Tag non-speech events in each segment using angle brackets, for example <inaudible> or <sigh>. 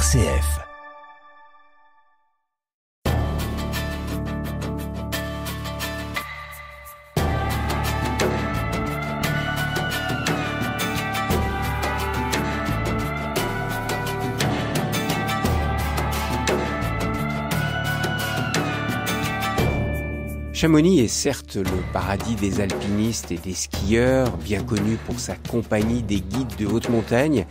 RCF. Chamonix est certes le paradis des alpinistes et des skieurs, bien connu pour sa compagnie des guides de haute montagne,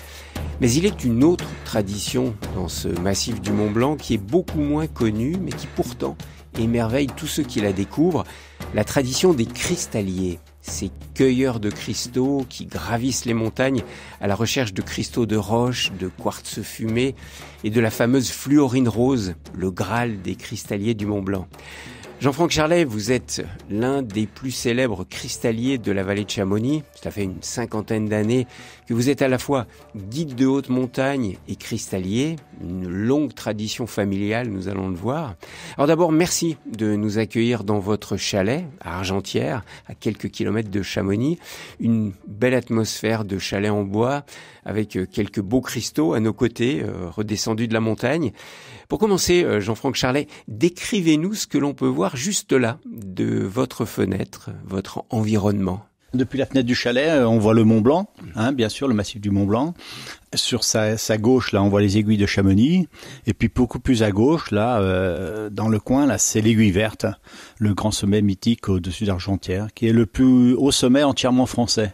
mais il est une autre tradition dans ce massif du Mont Blanc qui est beaucoup moins connue, mais qui pourtant émerveille tous ceux qui la découvrent, la tradition des cristalliers, ces cueilleurs de cristaux qui gravissent les montagnes à la recherche de cristaux de roche, de quartz fumé et de la fameuse fluorine rose, le Graal des cristalliers du Mont Blanc. Jean-Franck Charlet, vous êtes l'un des plus célèbres cristalliers de la vallée de Chamonix. Ça fait une cinquantaine d'années que vous êtes à la fois guide de haute montagne et cristallier. Une longue tradition familiale, nous allons le voir. Alors d'abord, merci de nous accueillir dans votre chalet à Argentière, à quelques kilomètres de Chamonix. Une belle atmosphère de chalet en bois avec quelques beaux cristaux à nos côtés, euh, redescendus de la montagne. Pour commencer, euh, Jean-Franck Charlet, décrivez-nous ce que l'on peut voir juste là, de votre fenêtre, votre environnement. Depuis la fenêtre du chalet, euh, on voit le Mont Blanc, hein, bien sûr, le massif du Mont Blanc. Sur sa, sa, gauche, là, on voit les aiguilles de Chamonix. Et puis beaucoup plus à gauche, là, euh, dans le coin, là, c'est l'aiguille verte, le grand sommet mythique au-dessus d'Argentière, qui est le plus haut sommet entièrement français.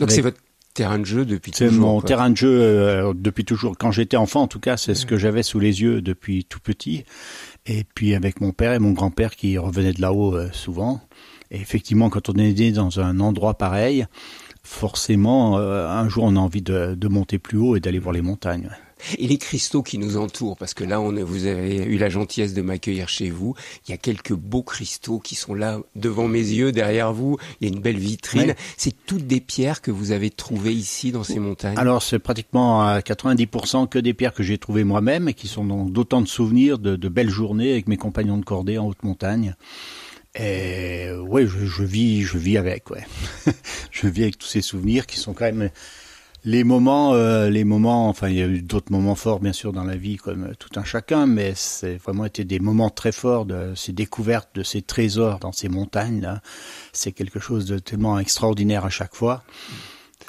Donc c'est votre terrain de jeu depuis C'est mon terrain de jeu euh, depuis toujours. Quand j'étais enfant, en tout cas, c'est ce que j'avais sous les yeux depuis tout petit. Et puis avec mon père et mon grand-père qui revenaient de là-haut euh, souvent. Et effectivement, quand on est né dans un endroit pareil, forcément, euh, un jour, on a envie de, monter plus haut et d'aller voir les montagnes et les cristaux qui nous entourent, parce que là, on, vous avez eu la gentillesse de m'accueillir chez vous. Il y a quelques beaux cristaux qui sont là devant mes yeux, derrière vous. Il y a une belle vitrine. C'est toutes des pierres que vous avez trouvées ici dans ces montagnes. Alors, c'est pratiquement à 90% que des pierres que j'ai trouvées moi-même et qui sont donc d'autant de souvenirs de, de belles journées avec mes compagnons de cordée en haute montagne. Et ouais, je, je, vis, je vis avec, ouais. <laughs> je vis avec tous ces souvenirs qui sont quand même les moments, euh, les moments, enfin, il y a eu d'autres moments forts, bien sûr, dans la vie, comme euh, tout un chacun, mais c'est vraiment été des moments très forts de ces découvertes de ces trésors dans ces montagnes, C'est quelque chose de tellement extraordinaire à chaque fois.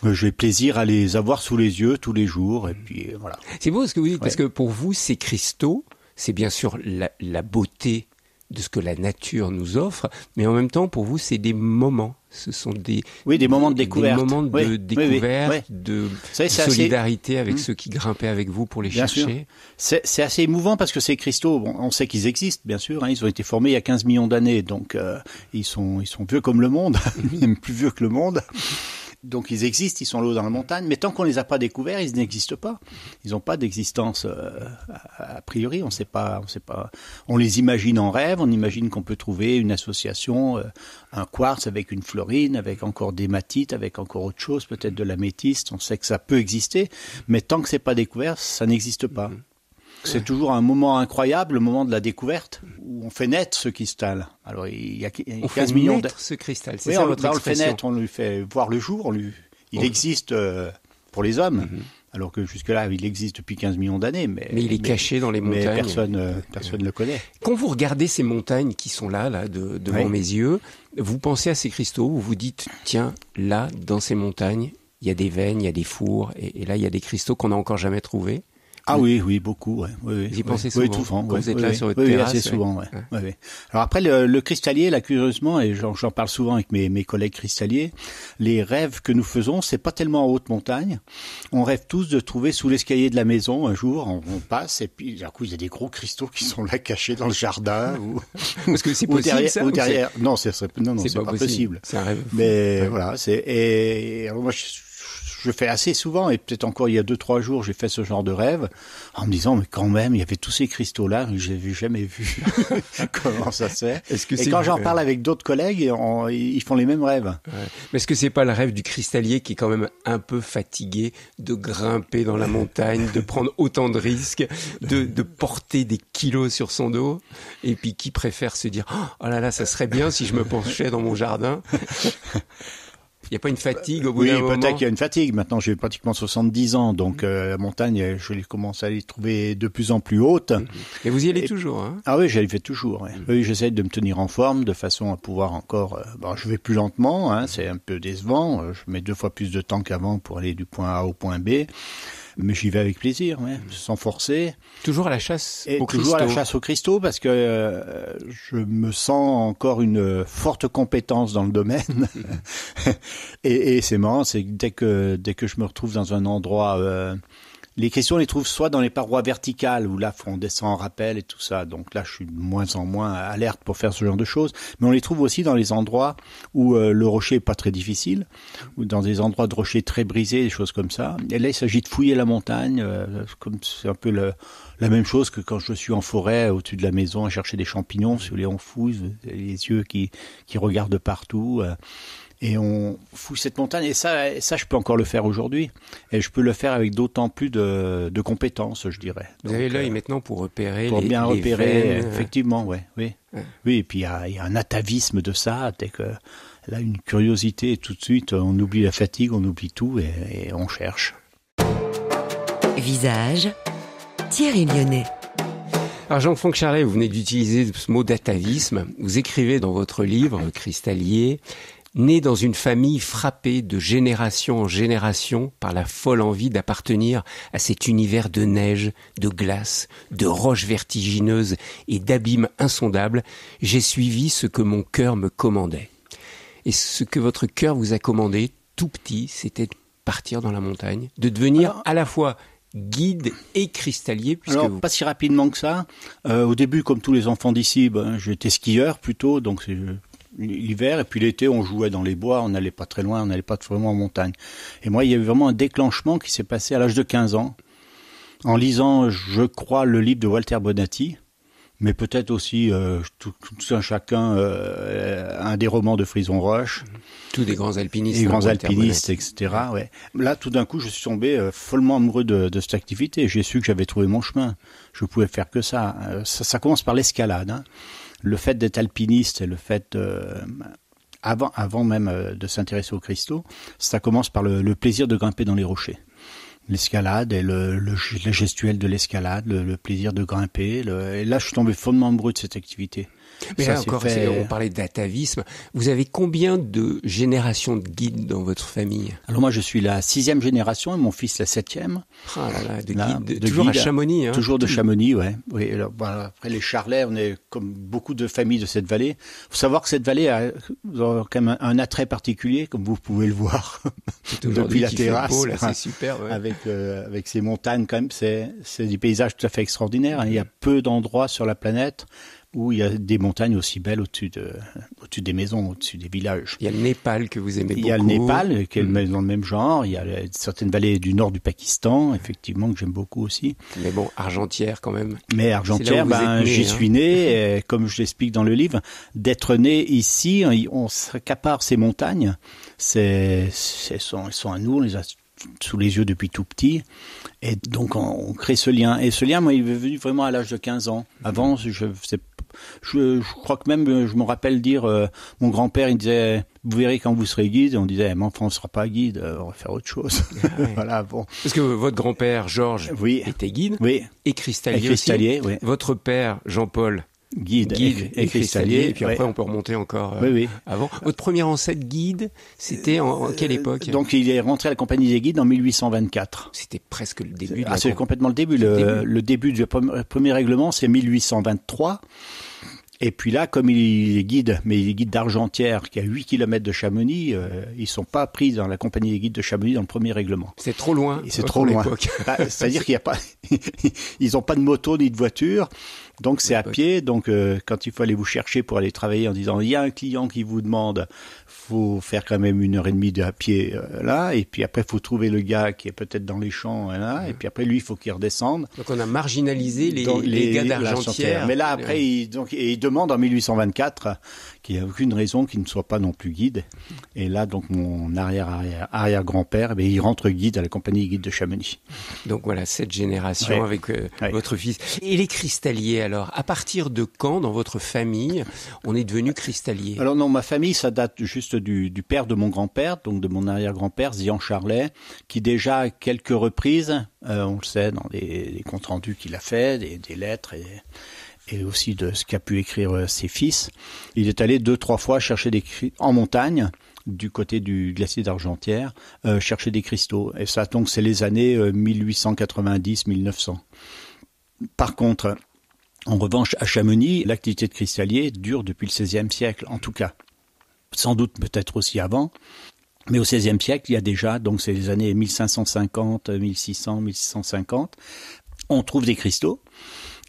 Euh, j'ai plaisir à les avoir sous les yeux tous les jours, et puis voilà. C'est beau ce que vous dites, parce que pour vous, ces cristaux, c'est bien sûr la beauté de ce que la nature nous offre, mais en même temps, pour vous, c'est des moments. Ce sont des oui des moments de découverte, des moments de découverte, de, solidarité avec mmh. ceux qui grimpaient avec vous pour les chercher. C'est assez émouvant parce que ces cristaux, on sait qu'ils existent, bien sûr. Hein. ils ont été formés il y a 15 millions d'années, donc euh, ils sont ils sont vieux comme le monde, <laughs> même plus vieux que le monde donc ils existent, ils sont là dans la montagne, mais tant qu'on ne les a pas découverts, ils n'existent pas. Ils n'ont pas d'existence euh, a, priori, on sait pas, on sait pas. On les imagine en rêve, on imagine qu'on peut trouver une association, euh, un quartz avec une florine, avec encore des matites, avec encore autre chose, peut-être de l'améthyste, on sait que ça peut exister, mais tant que c'est pas découvert, ça n'existe pas. Mm-hmm c'est toujours un moment incroyable, le moment de la découverte, où on fait naître ce cristal. Alors, il y a 15 on fait millions de... ce cristal, c'est oui, on, le fait naître, on lui fait voir le jour, il existe euh, pour les hommes. Mhm. Alors que jusque-là, il existe depuis 15 millions d'années. Mais, il est caché dans les montagnes. Euh, personne ne le connaît. Quand vous regardez ces montagnes qui sont là, là devant mes yeux, vous pensez à ces cristaux, vous vous dites, tiens, là, dans ces montagnes, il y a des veines, il y a des fours, et, et là, il y a des cristaux qu'on n'a encore jamais trouvés. Ah oui, oui, beaucoup. Ouais. Oui, pensais souvent. quand vous êtes là sur votre terrasse. Assez souvent. Ouais. Alors après, le, le, cristallier, là, curieusement, et j'en parle souvent avec mes, mes collègues cristalliers, les rêves que nous faisons, c'est pas tellement en haute montagne. On rêve tous de trouver sous l'escalier de la maison un jour, on, passe et puis d'un coup, il y a des gros cristaux qui sont là cachés dans le jardin ou <laughs> parce que c'est <laughs> possible ça, ou derrière. Non, c'est non, non, c'est pas, possible. C'est un rêve. Mais voilà, c'est et moi je je fais assez souvent, et peut-être encore il y a deux, trois jours, j'ai fait ce genre de rêve, en me disant, mais quand même, il y avait tous ces cristaux-là, vu jamais vu <laughs> <laughs> comment ça se fait. Est-ce que et quand j'en parle avec d'autres collègues, ils font les mêmes rêves. Mais est-ce que c'est pas le rêve du cristallier qui est quand même un peu fatigué de grimper dans la montagne, de prendre <laughs> autant de risques, de, de, porter des kilos sur son dos, et puis qui préfère se dire, oh là là, ça serait bien si je me penchais dans mon jardin. Il n'y a pas une fatigue au bout d'un moment Oui, peut-être qu'il y a une fatigue. Maintenant, j'ai pratiquement 70 ans, donc mm. euh, la montagne, euh, je commence à les trouver de plus en plus hautes. Et mm. vous y allez toujours hein Ah oui, j'y vais toujours. Mm. Oui, j'essaie de me tenir en forme de façon à pouvoir encore... Euh, bon, je vais plus lentement, hein, c'est un peu décevant. Euh, je mets deux fois plus de temps qu'avant pour aller du point A au point B mais j'y vais avec plaisir, ouais, mm. sans forcer. Toujours à la chasse et toujours à la chasse aux cristaux parce que euh, je me sens encore une forte compétence dans le domaine. <laughs> <laughs> et, c'est marrant, c'est dès que dès que je me retrouve dans un endroit euh, les questions, on les trouve soit dans les parois verticales, où là, on descend en rappel et tout ça. Donc là, je suis de moins en moins alerte pour faire ce genre de choses. Mais on les trouve aussi dans les endroits où euh, le rocher est pas très difficile, ou dans des endroits de rocher très brisés, des choses comme ça. Et là, il s'agit de fouiller la montagne, euh, comme c'est un peu le, la même chose que quand je suis en forêt, au-dessus de la maison, à chercher des champignons, sur les on fouille, les yeux qui, qui regardent partout. Euh et on fout cette montagne. Et ça, ça, je peux encore le faire aujourd'hui. Et je peux le faire avec d'autant plus de, compétences, je dirais. Vous avez l'œil euh, maintenant pour repérer pour les, bien repérer, effectivement, ouais, oui. Oui, et puis il y, a, un atavisme de ça, dès que là, une curiosité, tout de suite, on oublie la fatigue, on oublie tout et, on cherche. Visage, Thierry Lyonnais. Alors Jean-Franck Charlet, vous venez d'utiliser ce mot d'atavisme. Vous écrivez dans votre livre Cristallier né dans une famille frappée de génération en génération par la folle envie d'appartenir à cet univers de neige, de glace, de roches vertigineuses et d'abîmes insondables, j'ai suivi ce que mon cœur me commandait. Et ce que votre cœur vous a commandé tout petit, c'était de partir dans la montagne, de devenir à la fois guide et cristallier puisque Alors, pas si rapidement que ça. Euh, au début, comme tous les enfants d'ici, ben, j'étais skieur plutôt, donc euh, l'hiver, et puis l'été, on jouait dans les bois, on n'allait pas très loin, on n'allait pas vraiment en montagne. Et moi, il y a eu vraiment un déclenchement qui s'est passé à l'âge de 15 ans, en lisant, je crois, le livre de Walter Bonatti, mais peut-être aussi euh, tout, un chacun, euh, un des romans de Frison Roche. Mhm. Tous des grands alpinistes. Des hein, grands alpinistes, etc. Ouais. Là, tout d'un coup, je suis tombé euh, follement amoureux de, cette activité. J'ai su que j'avais trouvé mon chemin. Je pouvais faire que ça. Ça, ça commence par l'escalade. Hein le fait d'être alpiniste et le fait euh, avant, avant même euh, de s'intéresser aux cristaux, ça commence par le, plaisir de grimper dans les rochers l'escalade et le, gestuel de l'escalade, le, plaisir de grimper. et là, je suis tombé fondement amoureux de cette activité. Mais là, encore, on parlait d'atavisme. Vous avez combien de générations de guides dans votre famille Alors moi, je suis la sixième génération et mon fils la septième. Ah de toujours à Chamonix. Hein. Toujours de <laughs> Chamonix, Oui. Alors, bah, après les Charlets, on est comme beaucoup de familles de cette vallée. Il Faut savoir que cette vallée a quand même un attrait particulier, comme vous pouvez le voir <laughs> depuis la terrasse. super, Avec euh, avec ces montagnes, quand même, c'est c'est des paysages tout à fait extraordinaires. Hein. Il y a peu d'endroits sur la planète où il y a des montagnes aussi belles au-dessus de, au des maisons, au-dessus des villages. Il y a le Népal que vous aimez beaucoup. Il y a le Népal, qui est mm. dans le même genre. Il y a certaines vallées du nord du Pakistan, effectivement, que j'aime beaucoup aussi. Mais bon, Argentière quand même. Mais Argentière, ben, j'y hein. suis né, <laughs> comme je l'explique dans le livre, d'être né ici, on s'accapare ces montagnes. C'est, elles sont, elles sont à nous, on les a sous les yeux depuis tout petit. Et donc, on, crée ce lien. Et ce lien, moi, il est venu vraiment à l'âge de 15 ans. Avant, mhm. je je, crois que même euh, je me rappelle dire euh, mon grand-père il disait vous verrez quand vous serez guide et on disait mon eh, mais enfin on sera pas guide euh, on va faire autre chose ah <laughs> voilà bon parce que votre grand-père Georges oui. était guide oui et cristallier, votre père Jean-Paul guide, guide et, cristallier. Et puis après, on peut remonter encore euh, oui, oui. avant. Votre premier ancêtre guide, c'était en, quelle euh, époque Donc, il est rentré à la Compagnie des Guides en 1824. C'était presque le début. Ah, c'est complètement le début. Le, début. du premier règlement, c'est 1823. Et puis là, comme il est guide, mais il est guide d'Argentière, qui est à 8 km de Chamonix, euh, ils ne sont pas pris dans la compagnie des guides de Chamonix dans le premier règlement. C'est trop loin. C'est trop loin. Bah, c'est-à-dire qu'il n'y a pas, <laughs> ils n'ont pas de moto ni de voiture. Donc c'est à pied. Donc euh, quand il faut aller vous chercher pour aller travailler en disant il y a un client qui vous demande, faut faire quand même une heure et demie de à pied euh, là. Et puis après faut trouver le gars qui est peut-être dans les champs euh, là. Et mmh. puis après lui il faut qu'il redescende. Donc on a marginalisé les, les, gars d'argentière. Mais là après il, donc il demande en 1824 qu'il n'y a aucune raison qu'il ne soit pas non plus guide. Et là, donc, mon arrière arrière grand père eh il rentre guide à la compagnie guide de Chamonix. Donc voilà, cette génération avec euh, votre fils. Et les cristalliers, alors, à partir de quand, dans votre famille, on est devenu cristallier Alors non, ma famille, ça date juste du, père de mon grand-père, donc de mon arrière-grand-père, Zian Charlet, qui déjà, à quelques reprises, euh, on le sait, dans les, comptes rendus qu'il a fait, des, des lettres et et aussi de ce qu'a pu écrire euh, ses fils. Il est allé deux, trois fois chercher des cristaux en montagne du côté du glacier d'Argentière, euh, chercher des cristaux. Et ça, donc, c'est les années 1890-1900. Euh, Par contre, en revanche, à Chamonix, l'activité de cristallier dure depuis le XVIe siècle, en tout cas. Sans doute peut-être aussi avant. Mais au XVIe siècle, il y a déjà, donc c'est les années 1550, 1600, 1650, on trouve des cristaux.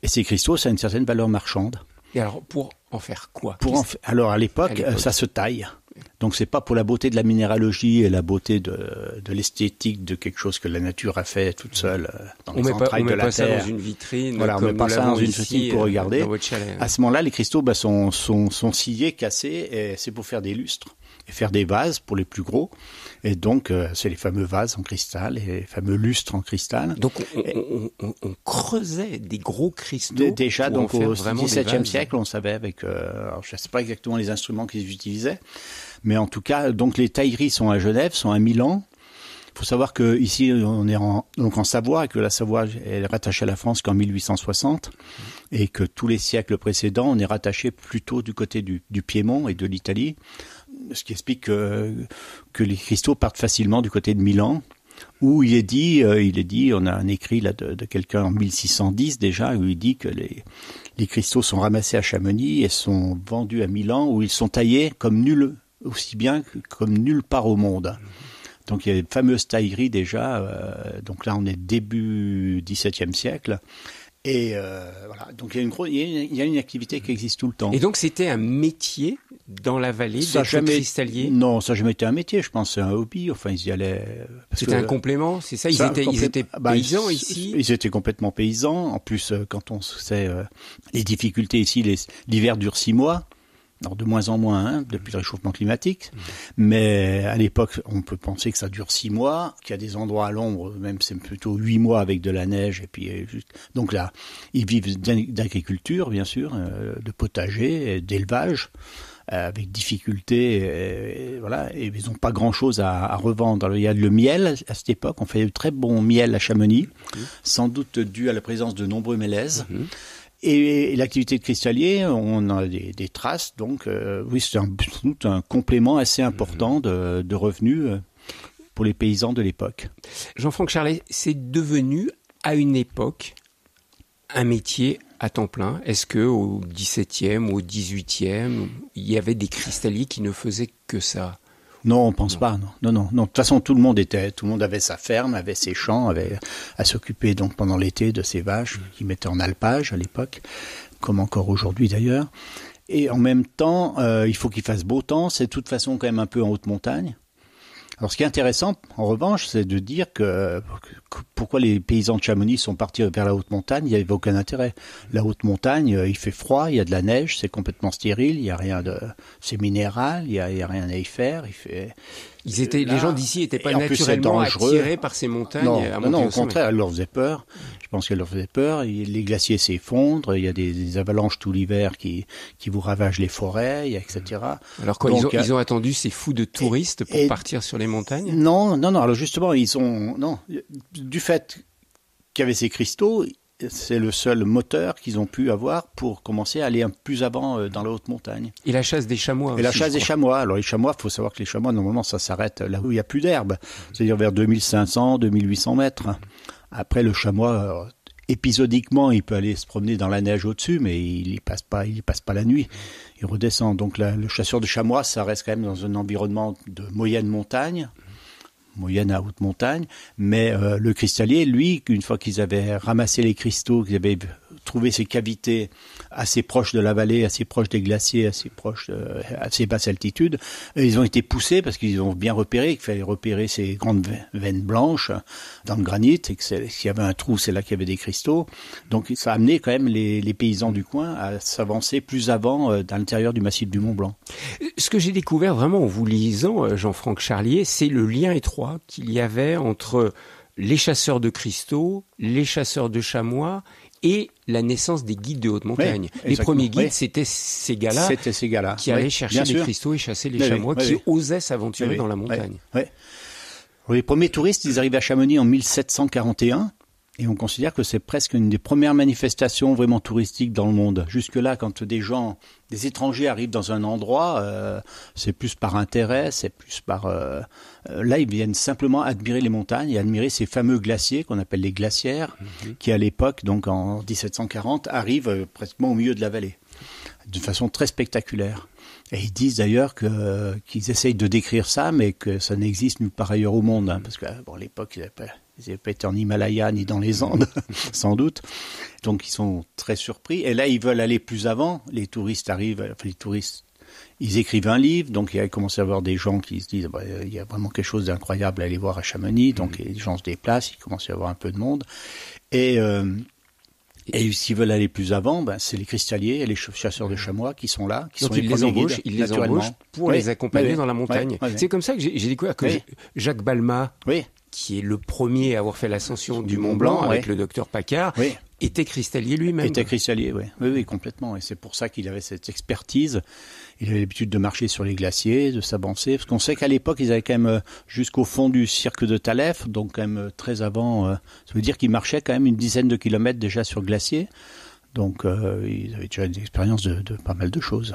Et ces cristaux, ça a une certaine valeur marchande. Et alors, pour en faire quoi pour Alors, à euh, l'époque, ça se taille. Donc, ce n'est pas pour la beauté de la minéralogie et la beauté de, l'esthétique de quelque chose que la nature a fait toute seule euh, dans on les entrailles Terre. on met pas Ça dans une vitrine. Voilà, on met pas ça dans une vitrine pour euh, regarder. À ce moment-là, les cristaux bah, sont, sont, sont sciés, cassés, et c'est pour faire des lustres et faire des vases pour les plus gros. Et donc, euh, c'est les fameux vases en cristal et les fameux lustres en cristal. Donc, on, creusait des gros cristaux. Déjà, donc au XVIIe siècle, on savait avec, euh, alors, je ne sais pas exactement les instruments qu'ils utilisaient, mais en tout cas, donc les tailleries sont à Genève, sont à Milan. Il faut savoir que ici on est en, donc en Savoie et que la Savoie est rattachée à la France qu'en 1860 et que tous les siècles précédents on est rattaché plutôt du côté du, du Piémont et de l'Italie ce qui explique que, les cristaux partent facilement du côté de Milan où il est dit, euh, il est dit, on a un écrit là de, quelqu'un en 1610 déjà, où il dit que les, cristaux sont ramassés à Chamonix et sont vendus à Milan, où ils sont taillés comme nul, aussi bien que comme nulle part au monde. Donc il y a une fameuse taillerie déjà, euh, donc là on est début XVIIe siècle. Et euh, voilà, donc il il y a une activité qui existe tout le temps. Et donc c'était un métier dans la vallée, d'être jamais... cristallier Non, ça n'a jamais été un métier, je pense, c'est un hobby. Enfin, ils y allaient. Euh, C'était un complément, c'est ça Ils étaient, bah, paysans ici Ils étaient complètement paysans. En plus, euh, quand on sait euh, les difficultés ici, les... l'hiver dure six mois. Alors de moins en moins, hein, depuis le réchauffement climatique. Mmh. Mais à l'époque, on peut penser que ça dure six mois, qu'il y a des endroits à l'ombre, même c'est plutôt huit mois avec de la neige. Et puis donc là, ils vivent d'agriculture, bien sûr, de potager, d'élevage. Euh, avec difficulté, et, voilà, et ils n'ont pas grand-chose à, revendre. il y a le miel à cette époque, on fait de très bon miel à Chamonix, mhm. sans doute dû à la présence de nombreux mélèzes. Mhm. Et, l'activité de cristallier, on a des, traces, donc euh, oui, c'est doute un, complément assez important mhm. de, de revenus euh, pour les paysans de l'époque. Jean-Franck Charlet, c'est devenu à une époque un métier à temps plein. Est-ce que au 17e, au 18e, il y avait des cristalliers qui ne faisaient que ça non, on pense pas. Non, non, non. De toute façon, tout le monde était, tout le monde avait sa ferme, avait ses champs, avait à s'occuper donc pendant l'été de ses vaches mm. qui mettaient en alpage à l'époque, comme encore aujourd'hui d'ailleurs. Et en même temps, euh, il faut qu'il fasse beau temps. C'est de toute façon quand même un peu en haute montagne. Alors, ce qui est intéressant, en revanche, c'est de dire que, pourquoi les paysans de Chamonix sont partis vers la haute montagne, il n'y avait aucun intérêt. La haute montagne, euh, il fait froid, il y a de la neige, c'est complètement stérile, il n'y a rien de, c'est minéral, il n'y a, a, rien à y faire, il fait, ils étaient, les gens d'ici étaient pas naturellement attirés par ces montagnes. Non, non, au, contraire, elles leur faisaient peur. Je pense qu'elles leur faisaient peur. Les glaciers s'effondrent. Il y a des, avalanches tout l'hiver qui qui vous ravagent les forêts, etc. Alors quoi, ils, euh, ont, attendu ces fous de touristes pour partir sur les montagnes Non, non, non. Alors justement, ils ont non du fait qu'il y avait ces cristaux, c'est le seul moteur qu'ils ont pu avoir pour commencer à aller un peu plus avant euh, dans la haute montagne. Et la chasse des chamois. Et la chasse des chamois. Alors les chamois, faut savoir que les chamois normalement ça s'arrête euh, là où il n'y a plus d'herbe, c'est-à-dire vers 2500, 2800 mètres. Après le chamois, euh, épisodiquement, il peut aller se promener dans la neige au-dessus, mais il n'y passe pas, il passe pas la nuit. Il redescend. Donc le chasseur de chamois, ça reste quand même dans un environnement de moyenne montagne, moyenne à haute montagne. Mais euh, le cristallier, lui, une fois qu'ils avaient ramassé les cristaux, qu'ils avaient trouvé ces cavités assez proche de la vallée, assez proche des glaciers, assez proche, euh, assez basse altitude. ils ont été poussés parce qu'ils ont bien repéré qu'il fallait repérer ces grandes veines blanches dans le granit et que s'il y avait un trou, c'est là qu'il y avait des cristaux. Donc ça a amené quand même les, paysans du coin à s'avancer plus avant euh, dans l'intérieur du massif du Mont Blanc. Ce que j'ai découvert vraiment en vous lisant, euh, Jean-Franck Charlier, c'est le lien étroit qu'il y avait entre les chasseurs de cristaux, les chasseurs de chamois et la naissance des guides de haute montagne. les premiers guides, c'était ces gars-là gars qui allaient chercher les cristaux et chasser les chamois, qui osaient s'aventurer dans la montagne. Les premiers touristes, ils arrivaient à Chamonix en 1741. Et on considère que c'est presque une des premières manifestations vraiment touristiques dans le monde. Jusque-là, quand des gens, des étrangers arrivent dans un endroit, euh, c'est plus par intérêt, c'est plus par... Euh, euh, là, ils viennent simplement admirer les montagnes et admirer ces fameux glaciers qu'on appelle les glacières, mhm. qui à l'époque, donc en 1740, arrivent presque au milieu de la vallée, d'une façon très spectaculaire. Et ils disent d'ailleurs qu'ils essayent de décrire ça, mais que ça n'existe nulle part ailleurs au monde, hein, parce que bon, l'époque, il n'y avait pas ils n'avaient pas été en Himalaya ni dans les Andes, <laughs> sans doute. Donc ils sont très surpris. Et là, ils veulent aller plus avant. Les touristes arrivent, les touristes, ils écrivent un livre. Donc il commencé à y avoir des gens qui se disent, bah, il y a vraiment quelque chose d'incroyable à aller voir à Chamonix. Donc mm-hmm. les gens se déplacent, il commence à y avoir un peu de monde. Et... Euh, s'ils veulent aller plus avant, ben, c'est les cristalliers et les chasseurs de mm-hmm. chamois qui sont là, qui sont ils les, les pour les accompagner dans la montagne. c'est comme ça que j'ai découvert que Jacques Balma, oui qui est le premier à avoir fait l'ascension du Mont Blanc avec le docteur Paccard, était cristallier lui-même. Était cristallier, oui. oui, complètement. Et c'est pour ça qu'il avait cette expertise. Il avait l'habitude de marcher sur les glaciers, de s'avancer, parce qu'on sait qu'à l'époque, ils avaient quand même euh, jusqu'au fond du cirque de Talef, donc quand même euh, très avant. Euh, ça veut dire qu'ils marchaient quand même une dizaine de kilomètres déjà sur glacier. Donc, ils avaient déjà une expérience de, de pas mal de choses.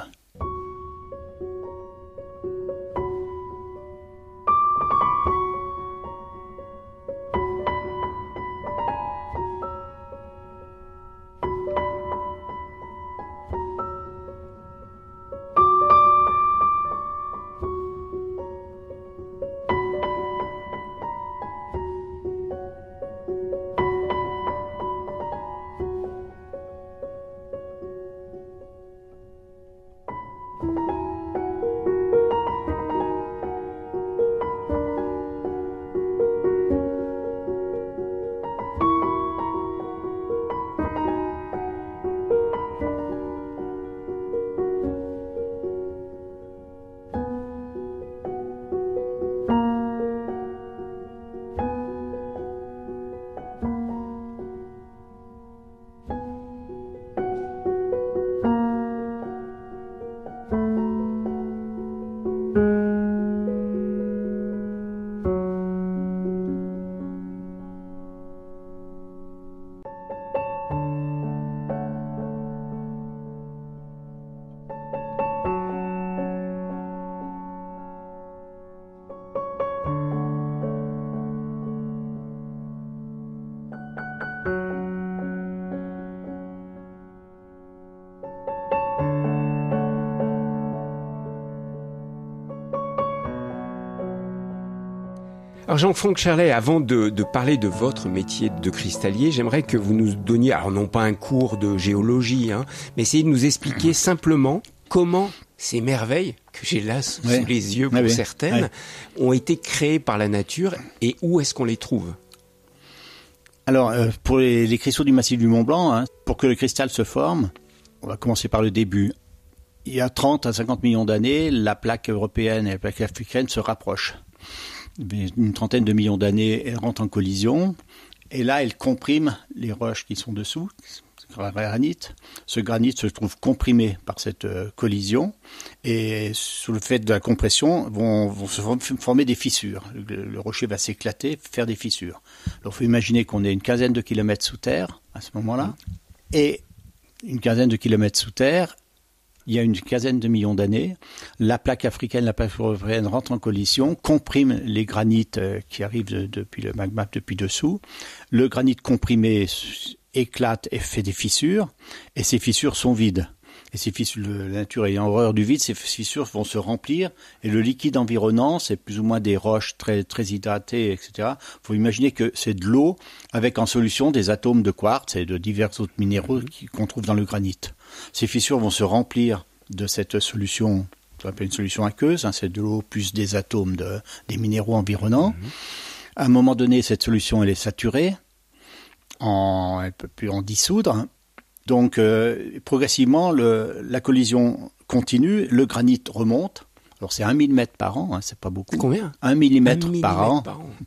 Jean-Franck Charlet, avant de, parler de votre métier de cristallier, j'aimerais que vous nous donniez, alors non pas un cours de géologie, hein, mais essayez de nous expliquer simplement comment ces merveilles, que j'ai là sous les yeux pour certaines, ont été créées par la nature et où est-ce qu'on les trouve Alors, euh, pour les, cristaux du massif du Mont Blanc, hein, pour que le cristal se forme, on va commencer par le début. Il y a 30 à 50 millions d'années, la plaque européenne et la plaque africaine se rapprochent une trentaine de millions d'années, elle rentre en collision. Et là, elle comprime les roches qui sont dessous, ce granit. Ce granit se trouve comprimé par cette euh, collision. Et sous le fait de la compression, vont, se former des fissures. Le, rocher va s'éclater, faire des fissures. Alors, il faut imaginer qu'on est une quinzaine de kilomètres sous terre à ce moment-là. Mm. Et une quinzaine de kilomètres sous terre, il y a une quinzaine de millions d'années, la plaque africaine, la plaque européenne rentre en collision, comprime les granites euh, qui arrivent depuis le magma, depuis dessous. Le granit comprimé éclate et fait des fissures, et ces fissures sont vides. Et ces fissures, la nature ayant horreur du vide, ces fissures vont se remplir et le liquide environnant, c'est plus ou moins des roches très, très hydratées, etc. Il Faut imaginer que c'est de l'eau avec en solution des atomes de quartz et de divers autres minéraux mmh. qu'on trouve dans le granit. Ces fissures vont se remplir de cette solution, qu'on appelle une solution aqueuse, hein, c'est de l'eau plus des atomes des minéraux environnants. Mhm. À un moment donné, cette solution, elle est saturée, elle ne peut plus en dissoudre. Donc, euh, progressivement, la collision continue, le granit remonte. Alors, c'est 1 mm par an, hein, c'est pas beaucoup. Combien 1 mm, par, an.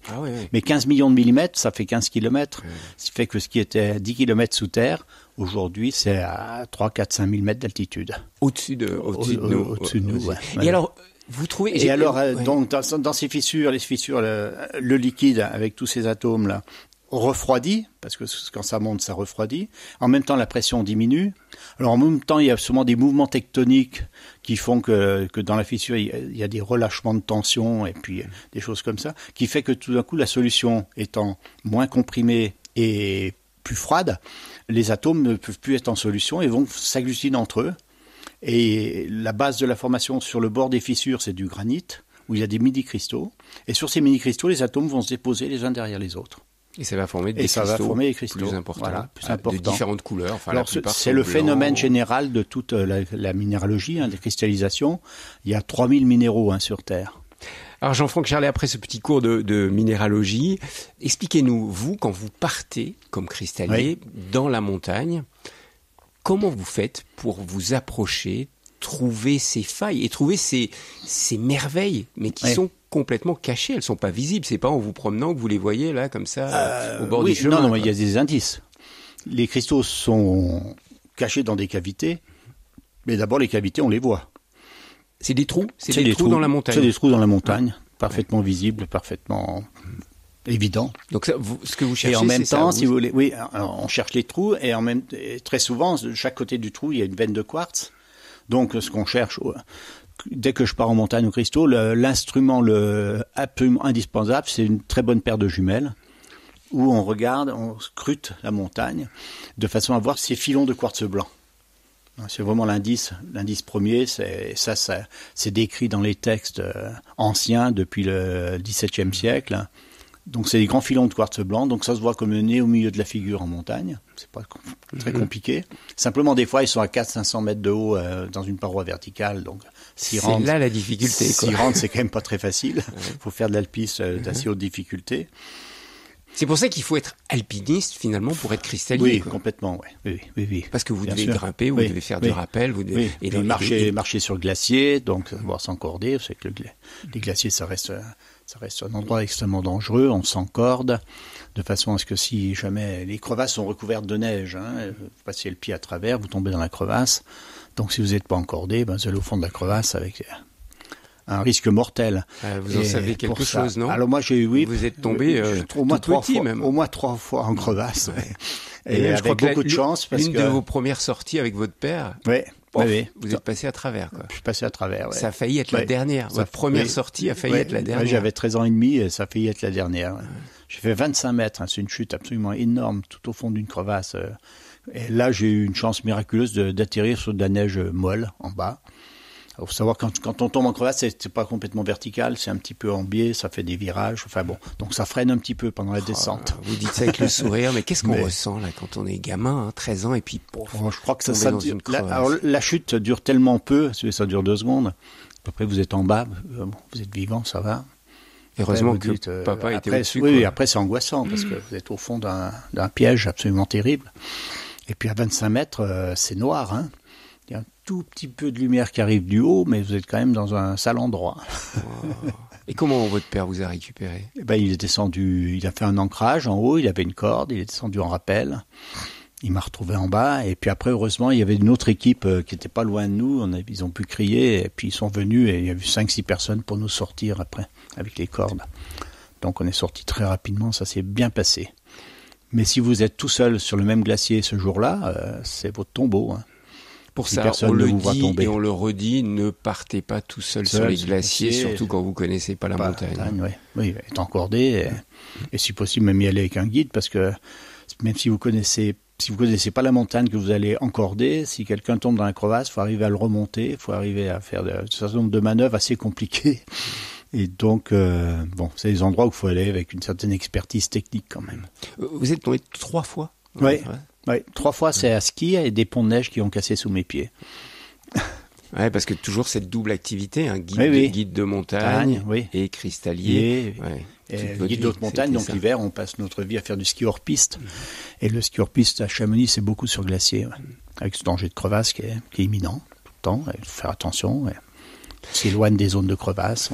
Ah Mais 15 millions de millimètres, ça fait 15 km. Ce qui fait que ce qui était 10 km sous terre Aujourd'hui, c'est à 3, 4, 5 000 mètres d'altitude. Au-dessus de, nous. Et alors, vous trouvez... Et alors, euh, donc, dans, ces fissures, les fissures, le, liquide avec tous ces atomes-là, refroidit, parce que quand ça monte, ça refroidit. En même temps, la pression diminue. Alors, en même temps, il y a sûrement des mouvements tectoniques qui font que, que dans la fissure, il y a des relâchements de tension et puis euh, des choses comme ça, qui fait que tout d'un coup, la solution étant moins comprimée et plus froide, les atomes ne peuvent plus être en solution et vont s'agglutiner entre eux. Et la base de la formation sur le bord des fissures, c'est du granit, où il y a des mini-cristaux. Et sur ces mini-cristaux, les atomes vont se déposer les uns derrière les autres. Et ça va former des cristaux, former plus voilà, plus important. Euh, de différentes couleurs. c'est le phénomène général de toute euh, la, minéralogie, hein, des cristallisations. Il y a 3000 minéraux hein, sur Terre. Alors Jean-Franck Charlet, après ce petit cours de, minéralogie, expliquez-nous, vous, quand vous partez comme cristallier dans la montagne, comment vous faites pour vous approcher, trouver ces failles et trouver ces, merveilles, mais qui sont complètement cachées, elles ne sont pas visibles, c'est pas en vous promenant que vous les voyez là comme ça euh, au bord du chemin. non, il y a des indices. Les cristaux sont cachés dans des cavités, mais d'abord les cavités on les voit. C'est des trous, c'est des, trous dans la montagne. C'est des trous dans la montagne, parfaitement visibles, parfaitement évidents. Donc ce que vous cherchez. Et en même temps, si vous voulez, oui, on cherche les trous et en même très souvent, de chaque côté du trou, il y a une veine de quartz. Donc ce qu'on cherche, euh, dès que je pars en montagne au cristaux, l'instrument le, indispensable, c'est une très bonne paire de jumelles où on regarde, on scrute la montagne de façon à voir ces filons de quartz blanc. Hein, c'est vraiment l'indice. L'indice premier, c'est ça, c'est décrit dans les textes euh, anciens depuis le XVIIe mmh. siècle. Donc c'est des grands filons de quartz blanc, donc ça se voit comme le nez au milieu de la figure en montagne. C'est pas très mmh. compliqué. Simplement, des fois, ils sont à 400-500 mètres de haut euh, dans une paroi verticale, donc c'est là la difficulté. S'y rendre, c'est quand même pas très facile. <laughs> Il faut faire de l'alpice euh, mmh. d'assez haute difficulté. C'est pour ça qu'il faut être alpiniste finalement pour être cristallier. Oui, complètement, ouais. oui, oui, Parce que vous devez grimper, vous devez faire du rappel, vous devez et marcher, marcher sur le glacier, donc euh, voir s'encorder. C'est que les glaciers, ça reste, euh, ça reste un endroit extrêmement dangereux. On s'encorde de façon à ce que si jamais les crevasses sont recouvertes de neige, hein, euh, vous passez le pied à travers, vous tombez dans la crevasse. Donc si vous n'êtes pas encordé, ben, vous allez au fond de la crevasse avec un risque mortel. vous en savez quelque chose, non Alors moi, j'ai oui. Vous êtes tombé euh, au moins trois fois, même. au moins trois fois en crevasse. Et, avec beaucoup de chance, parce une de vos premières sorties avec votre père. Oui. Vous êtes passé à travers. Je suis passé à travers. Ça a failli être la dernière. Votre première sortie a failli être la dernière. J'avais 13 ans et demi et ça a failli être la dernière. J'ai fait 25 mètres. Hein, c'est une chute absolument énorme, tout au fond d'une crevasse. Euh. Et là, j'ai eu une chance miraculeuse d'atterrir sur de la neige euh, molle en bas. Il faut savoir quand, quand on tombe en crevasse, c'est pas complètement vertical, c'est un petit peu en biais, ça fait des virages. Enfin bon, donc ça freine un petit peu pendant la oh, descente. Euh, vous dites ça avec le <laughs> sourire, mais qu'est-ce qu'on ressent là quand on est gamin, 13 hein, ans, et puis bon, oh, je crois que ça, la, la chute dure tellement peu, ça dure deux secondes. après vous êtes en bas, euh, vous êtes vivant, ça va. Heureusement que euh, papa était après, au-dessus. Oui, après c'est angoissant parce que mm. vous êtes au fond d'un, piège absolument terrible. Et puis à 25 mètres, c'est noir. Hein. Il y a un tout petit peu de lumière qui arrive du haut, mais vous êtes quand même dans un sale endroit. Et comment votre père vous a récupéré eh ben, Il est descendu, il a fait un ancrage en haut, il avait une corde, il est descendu en rappel. Il m'a retrouvé en bas, et puis après, heureusement, il y avait une autre équipe euh, qui n'était pas loin de nous. ils ont pu crier, et puis ils sont venus, et il y a eu 5 six personnes pour nous sortir après, avec les cordes. Donc on est sorti très rapidement, ça s'est bien passé. Mais si vous êtes tout seul sur le même glacier ce jour-là, euh, c'est votre tombeau. Hein pour ça, on le dit et on le redit, ne partez pas tout seul, sur les glaciers, surtout quand vous connaissez pas la montagne. ouais. Oui, être encordé et, si possible même y aller avec un guide parce que même si vous connaissez si vous connaissez pas la montagne que vous allez encorder, si quelqu'un tombe dans la crevasse, faut arriver à le remonter, il faut arriver à faire un certain nombre de manœuvres assez compliquées. Et donc, euh, bon, c'est des endroits où il faut aller avec une certaine expertise technique quand même. Vous êtes tombé trois fois. Oui. Ouais trois fois c'est à ski et des ponts de neige qui ont cassé sous mes pieds. Ouais, parce que toujours cette double activité, hein, guide, de montagne, et cristallier. guide d'autres montagne, donc l'hiver, on passe notre vie à faire du ski hors piste. Et le ski hors piste à Chamonix, c'est beaucoup sur glacier, avec ce danger de crevasse qui est, imminent tout le temps. Il faut faire attention, on s'éloigne des zones de crevasses.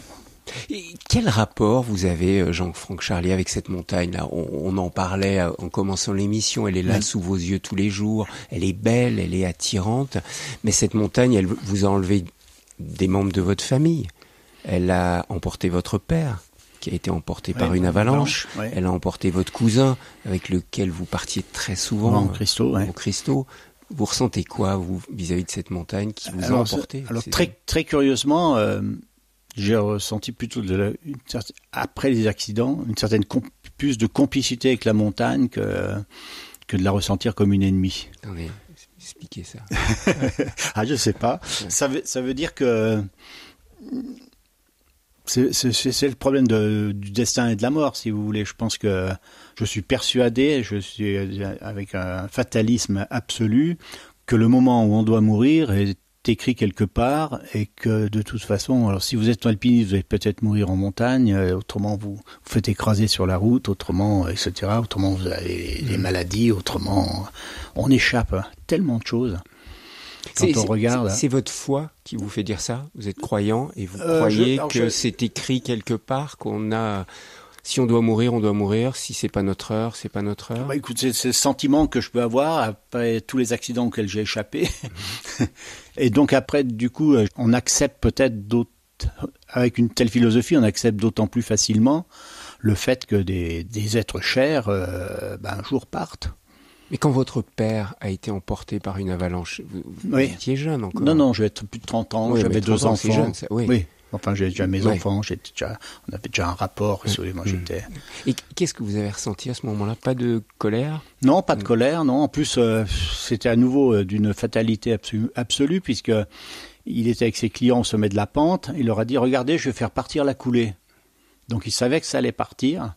Et quel rapport vous avez, euh, Jean-Franck Charlier, avec cette montagne-là on, en parlait euh, en commençant l'émission, elle est là sous vos yeux tous les jours, elle est belle, elle est attirante, mais cette montagne, elle vous a enlevé des membres de votre famille, elle a emporté votre père qui a été emporté par une avalanche. Elle a emporté votre cousin, avec lequel vous partiez très souvent en cristaux, Vous ressentez quoi, vous, vis-à-vis de cette montagne qui vous a emporté Alors, très, très curieusement, euh, j'ai ressenti plutôt après les accidents une certaine plus de complicité avec la montagne que, que de la ressentir comme une ennemie. Ah expliquez ça. <laughs> ah, je sais pas. Ça veut, ça veut dire que c'est le problème du destin et de la mort, si vous voulez. Je pense que je suis persuadé, je suis avec un fatalisme absolu, que le moment où on doit mourir est écrit quelque part et que de toute façon, alors si vous êtes alpiniste, vous allez peut-être mourir en montagne, euh, autrement vous vous faites écraser sur la route, autrement, etc. Autrement vous avez des mm. maladies, autrement on échappe à hein, tellement de choses. Quand on regarde, c'est votre foi qui vous fait dire ça. Vous êtes croyant et vous euh, croyez que c'est écrit quelque part qu'on a si on doit mourir, on doit mourir. Si c'est pas notre heure, c'est pas notre heure. Bah, écoute, c'est ce sentiment que je peux avoir après tous les accidents auxquels j'ai échappé. Mhm. <laughs> Et donc après, du coup, euh, on accepte peut-être d'autres. Avec une telle philosophie, on accepte d'autant plus facilement le fait que des, êtres chers, euh, ben, un jour partent. Mais quand votre père a été emporté par une avalanche, vous, étiez jeune encore. Non, non, j'avais plus de 30 ans, j'avais deux ans, enfants. Jeune, oui. Enfin, j'ai déjà mes enfants, déjà, on avait déjà un rapport, mm. Et qu'est-ce que vous avez ressenti à ce moment-là Pas de colère Non, pas de mm. colère, non. En plus, euh, c'était à nouveau euh, d'une fatalité absolue, absolue, puisque il était avec ses clients au sommet de la pente, il leur a dit Regardez, je vais faire partir la coulée. Donc il savait que ça allait partir.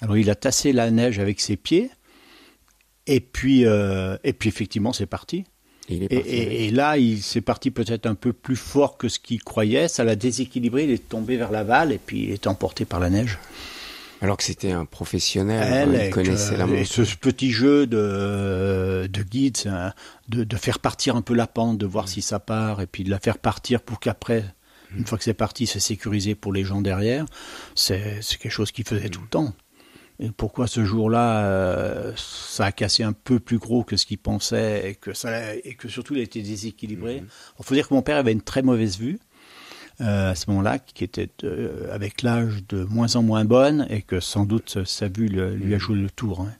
Alors il a tassé la neige avec ses pieds, et puis, euh, et puis effectivement, c'est parti. Et, là, il s'est parti peut-être un peu plus fort que ce qu'il croyait. Ça l'a déséquilibré. Il est tombé vers l'aval et puis il est emporté par la neige. Alors que c'était un professionnel, il connaissait la euh, montagne. Ce, petit jeu de, de guide, de, de, faire partir un peu la pente, de voir mm. si ça part, et puis de la faire partir pour qu'après, mm. une fois que c'est parti, c'est sécurisé pour les gens derrière, c'est quelque chose qu'il faisait mm. tout le temps pourquoi ce jour-là, euh, ça a cassé un peu plus gros que ce qu'il pensait et que, ça, et que surtout il a été déséquilibré. Il mhm. faut dire que mon père avait une très mauvaise vue euh, à ce moment-là, qui était euh, avec l'âge de moins en moins bonne et que sans doute sa vue lui a mhm. joué le tour. Hein.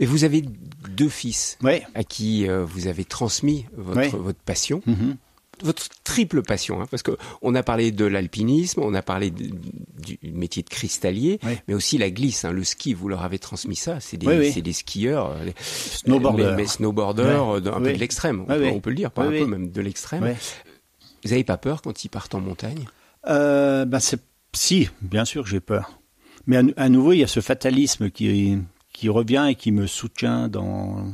Mais vous avez deux fils à qui vous avez transmis votre, passion. Mhm votre triple passion, hein, parce que on a parlé de l'alpinisme, on a parlé du métier de cristallier, mais aussi la glisse, hein, le ski. Vous leur avez transmis ça. C'est des, skieurs, euh, snowboarders, mais, snowboarders, euh, un peu de l'extrême. On, peut le dire, pas un peu même de l'extrême. Vous n'avez pas peur quand ils partent en montagne euh, ben, si, bien sûr, j'ai peur. Mais à, nouveau, il y a ce fatalisme qui qui revient et qui me soutient dans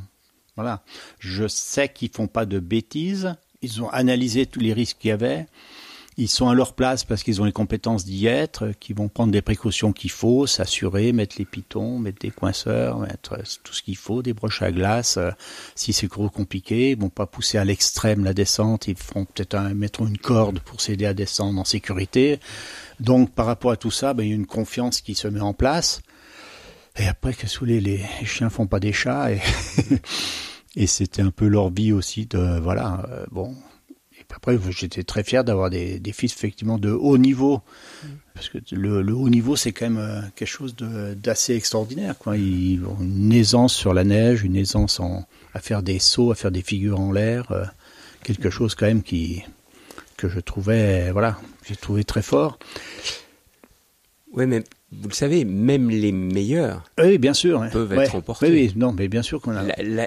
voilà. Je sais qu'ils font pas de bêtises ils ont analysé tous les risques qu'il y avait. Ils sont à leur place parce qu'ils ont les compétences d'y être, qu'ils vont prendre des précautions qu'il faut, s'assurer, mettre les pitons, mettre des coinceurs, mettre tout ce qu'il faut, des broches à glace. Euh, si c'est trop compliqué, ils vont pas pousser à l'extrême la descente. Ils feront peut-être un, mettront une corde pour s'aider à descendre en sécurité. Donc, par rapport à tout ça, ben, il y a une confiance qui se met en place. Et après, que sous les, les chiens font pas des chats et <laughs> et c'était un peu leur vie aussi de voilà euh, bon et après j'étais très fier d'avoir des, fils effectivement de haut niveau mm. parce que le, haut niveau c'est quand même euh, quelque chose d'assez extraordinaire quoi ils ont une aisance sur la neige une aisance en, à faire des sauts à faire des figures en l'air euh, quelque mm. chose quand même qui que je trouvais voilà j'ai trouvé très fort oui mais vous le savez, même les meilleurs oui, bien sûr, peuvent être emportés. Oui, non, mais bien sûr qu'on a.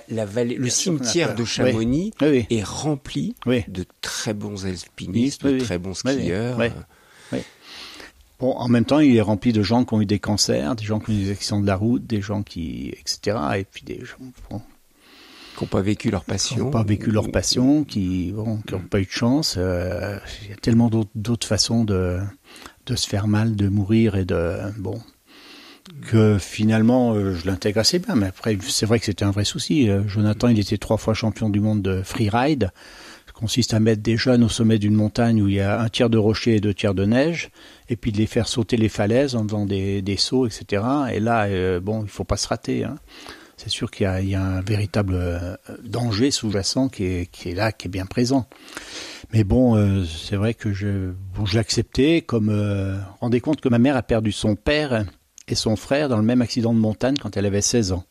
La, vallée, le cimetière de Chamonix est rempli de très bons alpinistes, de très bons skieurs. Bon, en même temps, il est rempli de gens qui ont eu des cancers, des gens qui ont eu des accidents de la route, des gens qui, etc. Et puis des gens qui n'ont pas vécu leur passion, qui n'ont pas vécu leur passion, qui n'ont mm. pas eu de chance. Euh, il y a tellement d'autres façons de de se faire mal, de mourir et de. Bon. Que finalement, euh, je l'intègre assez bien. Mais après, c'est vrai que c'était un vrai souci. Euh, Jonathan, il était trois fois champion du monde de freeride. Ça consiste à mettre des jeunes au sommet d'une montagne où il y a un tiers de rocher et deux tiers de neige. Et puis de les faire sauter les falaises en faisant des, des sauts, etc. Et là, euh, bon, il faut pas se rater. Hein. C'est sûr qu'il y, a un véritable danger sous-jacent qui qui est là, qui est bien présent. Mais bon, euh, c'est vrai que je, l'acceptais comme. Euh, rendez compte que ma mère a perdu son père et son frère dans le même accident de montagne quand elle avait 16 ans.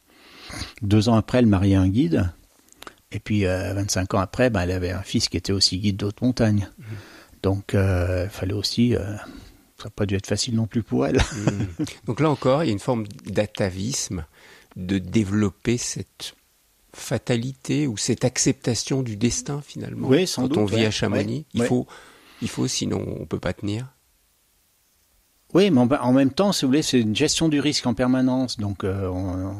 Deux ans après, elle mariait un guide. Et puis, 25 euh, ans après, bah, elle avait un fils qui était aussi guide d'autres montagnes. Mmh. Donc, euh, il fallait aussi. ça n'a pas dû être facile non plus pour elle. Mmh. Donc là encore, il y a une forme d'atavisme de développer cette fatalité ou cette acceptation du destin finalement oui, quand on vit à Chamonix il faut il faut sinon on peut pas tenir oui mais en même temps si vous voulez c'est une gestion du risque en permanence donc euh, on,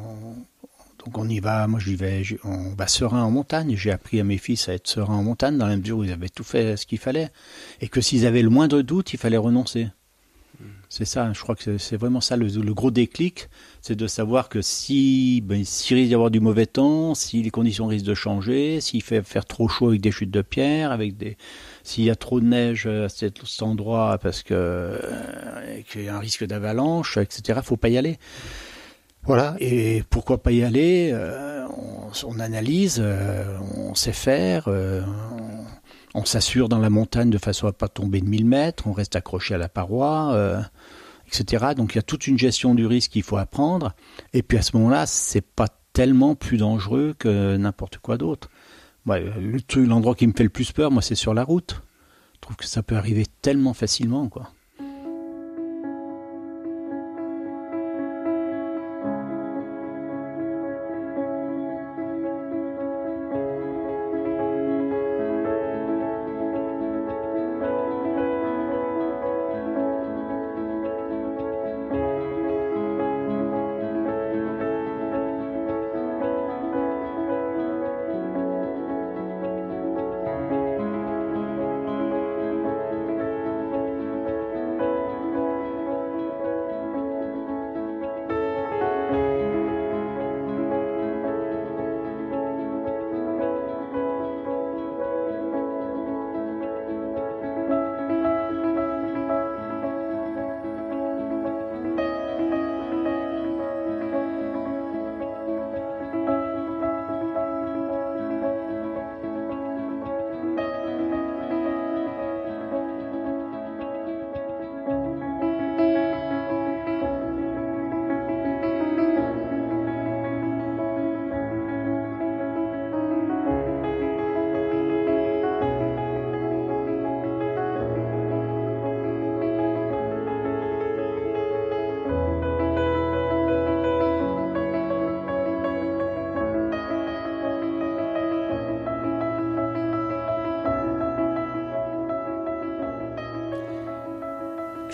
donc on y va moi j'y vais on va serein en montagne j'ai appris à mes fils à être serein en montagne dans la mesure où ils avaient tout fait ce qu'il fallait et que s'ils avaient le moindre doute il fallait renoncer c'est ça, je crois que c'est vraiment ça le, gros déclic, c'est de savoir que si ben, s'il risque d'y avoir du mauvais temps, si les conditions risquent de changer, s'il fait faire trop chaud avec des chutes de pierre, avec des s'il y a trop de neige à cet, endroit parce que euh, qu'il y a un risque d'avalanche, etc. Faut pas y aller. Voilà. Et pourquoi pas y aller euh, on, on, analyse, euh, on sait faire on s'assure dans la montagne de façon à pas tomber de 1000 mètres, on reste accroché à la paroi, euh, etc. Donc il y a toute une gestion du risque qu'il faut apprendre. Et puis à ce moment-là, c'est pas tellement plus dangereux que n'importe quoi d'autre. l'endroit qui me fait le plus peur, moi, c'est sur la route. Je trouve que ça peut arriver tellement facilement, quoi.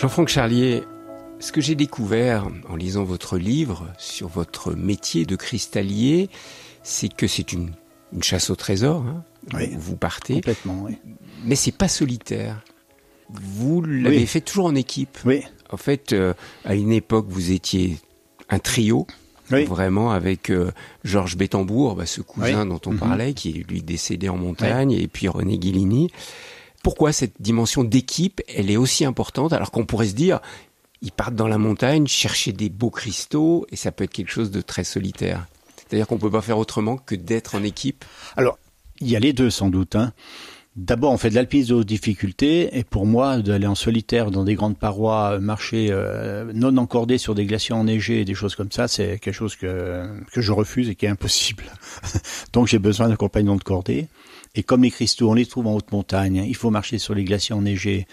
Jean-Franck Charlier, ce que j'ai découvert en lisant votre livre sur votre métier de cristallier, c'est que c'est une, chasse au trésor. Hein, vous partez. Complètement, oui. Mais c'est pas solitaire. Vous l'avez fait toujours en équipe. Oui. En fait, euh, à une époque, vous étiez un trio. Vraiment avec euh, Georges Bétambourg, bah, ce cousin dont on mhm. parlait, qui est lui décédé en montagne, et puis René Guillini pourquoi cette dimension d'équipe, elle est aussi importante, alors qu'on pourrait se dire, ils partent dans la montagne chercher des beaux cristaux, et ça peut être quelque chose de très solitaire. C'est-à-dire qu'on ne peut pas faire autrement que d'être en équipe. Alors, il y a les deux sans doute. Hein. D'abord, on fait de l'alpinisme aux difficulté. et pour moi, d'aller en solitaire dans des grandes parois, euh, marcher euh, non encordé sur des glaciers enneigés, et des choses comme ça, c'est quelque chose que, que je refuse et qui est impossible. <laughs> Donc j'ai besoin d'un compagnon de cordée. Et comme les cristaux, on les trouve en haute montagne, hein. il faut marcher sur les glaciers enneigés,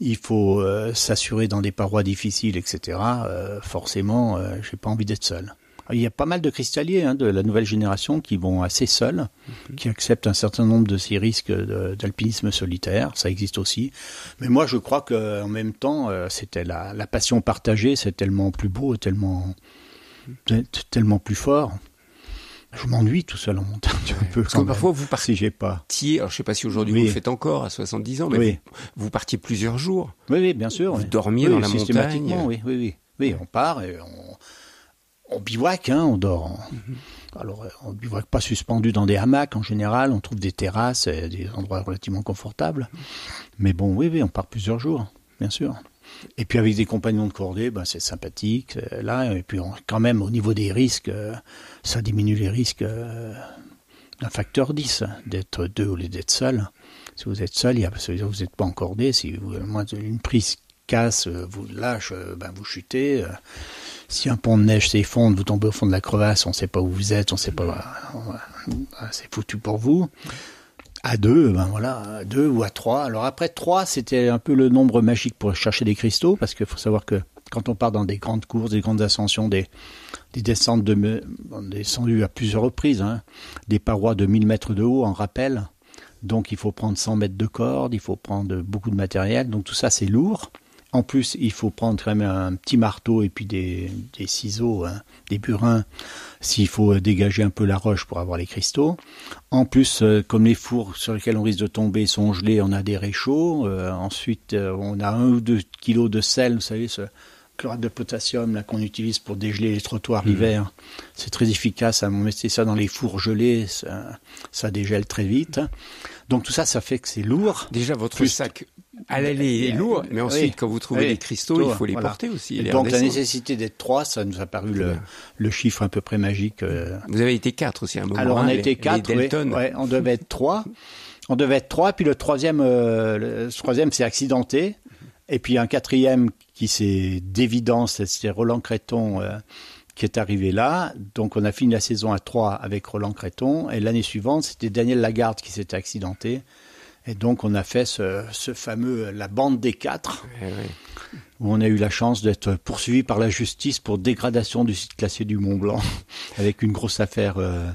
il faut euh, s'assurer dans des parois difficiles, etc. Euh, forcément, euh, j'ai pas envie d'être seul. Ah, il y a pas mal de cristalliers hein, de la nouvelle génération qui vont assez seuls, mhm. qui acceptent un certain nombre de ces risques d'alpinisme solitaire. Ça existe aussi. Mais moi, je crois que en même temps, c'était la, la, passion partagée. C'est tellement plus beau, tellement, mhm. tellement plus fort je m'ennuie tout seul en montagne un peu. Parce que parfois vous partiez, pas. alors je sais pas si aujourd'hui vous le faites encore à 70 ans, mais vous, partiez plusieurs jours. Oui, bien sûr. Vous dormiez dans la montagne. Oui, oui, oui. Oui, on part et on, on bivouac, hein, on dort. Mhm. Alors, on bivouac pas suspendu dans des hamacs en général, on trouve des terrasses, des endroits relativement confortables. Mhm. Mais bon, oui, oui, on part plusieurs jours, bien sûr. Et puis avec des compagnons de cordée, ben c'est sympathique. Euh, là, et puis quand même au niveau des risques, euh, ça diminue les risques euh, d'un facteur 10 d'être deux au lieu d'être seul. Si vous êtes seul, vous n'êtes pas encordé. Si une prise casse, vous lâche, ben vous chutez. Si un pont de neige s'effondre, vous tombez au fond de la crevasse, on ne sait pas où vous êtes, on sait pas. Mm. Ah, c'est foutu pour vous à deux, ben voilà, à deux ou à trois. Alors après trois, c'était un peu le nombre magique pour chercher des cristaux, parce qu'il faut savoir que quand on part dans des grandes courses, des grandes ascensions, des, descentes de, on à plusieurs reprises, hein, des parois de 1000 mètres de haut en rappel. Donc il faut prendre 100 mètres de corde, il faut prendre beaucoup de matériel. Donc tout ça c'est lourd. En plus, il faut prendre quand même un petit marteau et puis des, ciseaux, hein, des burins, s'il faut euh, dégager un peu la roche pour avoir les cristaux. En plus, euh, comme les fours sur lesquels on risque de tomber sont gelés, on a des réchauds. Euh, ensuite, on a un ou deux kilos de sel, vous savez, ce chlorate de potassium là qu'on utilise pour dégeler les trottoirs mmh. l'hiver. C'est très efficace. À hein, on ça dans les fours gelés, ça, dégèle très vite. Donc tout ça, ça fait que c'est lourd. Déjà, votre sac elle est lourd, mais ensuite, quand vous trouvez des cristaux, il faut les porter aussi. donc la nécessité d'être trois, ça nous a paru le, chiffre à peu près magique. Euh. Vous avez été quatre aussi à un moment. Alors on hein, a été quatre, on devait être trois. On devait être trois, puis le troisième, euh, troisième s'est accidenté, et puis un quatrième qui s'est d'évidence, c'était Roland Créton euh, qui est arrivé là. Donc on a fini la saison à trois avec Roland Créton, et l'année suivante c'était Daniel Lagarde qui s'était accidenté. Et donc on a fait ce, fameux euh, la bande des quatre, eh où on a eu la chance d'être poursuivi par la justice pour dégradation du site classé du Mont Blanc, <laughs> avec une grosse affaire. Euh,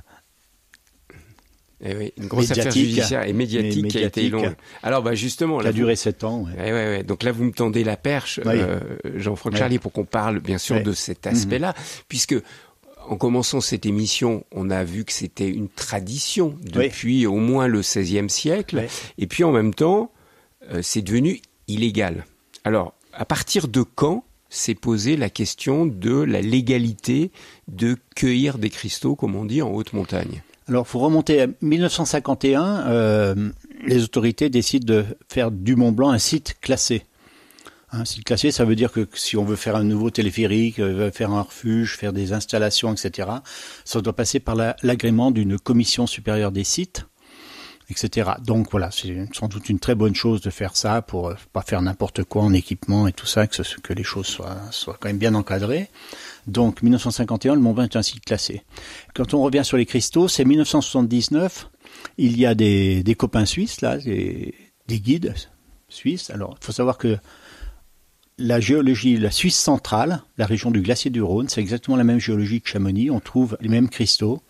eh une grosse affaire judiciaire et médiatique, qui a été longue. Alors bah, justement, ça a duré sept ans. Eh donc là, vous me tendez la perche, euh, jean françois Charlier, pour qu'on parle bien sûr de cet mhm. aspect-là, puisque en commençant cette émission, on a vu que c'était une tradition depuis au moins le XVIe siècle. Et puis en même temps, euh, c'est devenu illégal. Alors, à partir de quand s'est posée la question de la légalité de cueillir des cristaux, comme on dit, en haute montagne Alors, il faut remonter à 1951. Euh, les autorités décident de faire du Mont Blanc un site classé un hein, site classé, ça veut dire que si on veut faire un nouveau téléphérique, euh, faire un refuge, faire des installations, etc., ça doit passer par l'agrément d'une commission supérieure des sites, etc. Donc voilà, c'est sans doute une très bonne chose de faire ça pour euh, pas faire n'importe quoi en équipement et tout ça, que, que les choses soient, soient quand même bien encadrées. Donc 1951, le Mont Blanc est un site classé. Quand on revient sur les cristaux, c'est 1979. Il y a des, copains suisses là, des guides suisses. Alors, il faut savoir que la géologie de la Suisse centrale, la région du glacier du Rhône, c'est exactement la même géologie que Chamonix. On trouve les mêmes cristaux.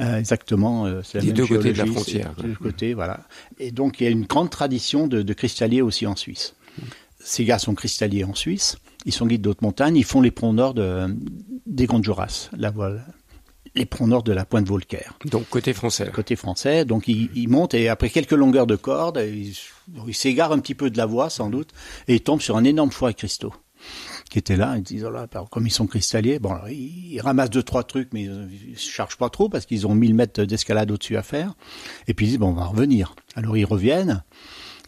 Euh, exactement, euh, c'est la même deux côtés de la frontière. deux côtés, voilà. Et donc il y a une grande tradition de, cristallier cristalliers aussi en Suisse. Ces gars sont cristalliers en Suisse, ils sont guides d'autres montagnes, ils font les ponts nord des Grandes Jorasses, la voile les ponts nord de la pointe Volcaire. Donc côté français. Côté français. Donc il, montent monte et après quelques longueurs de corde, il, s'égare un petit peu de la voie sans doute et ils tombe sur un énorme foie à cristaux qui était là. Ils disent, oh là, comme ils sont cristalliers, bon, alors, ils, ramassent deux, trois trucs, mais ils ne chargent pas trop parce qu'ils ont mille mètres d'escalade au-dessus à faire. Et puis ils disent, bon, on va revenir. Alors ils reviennent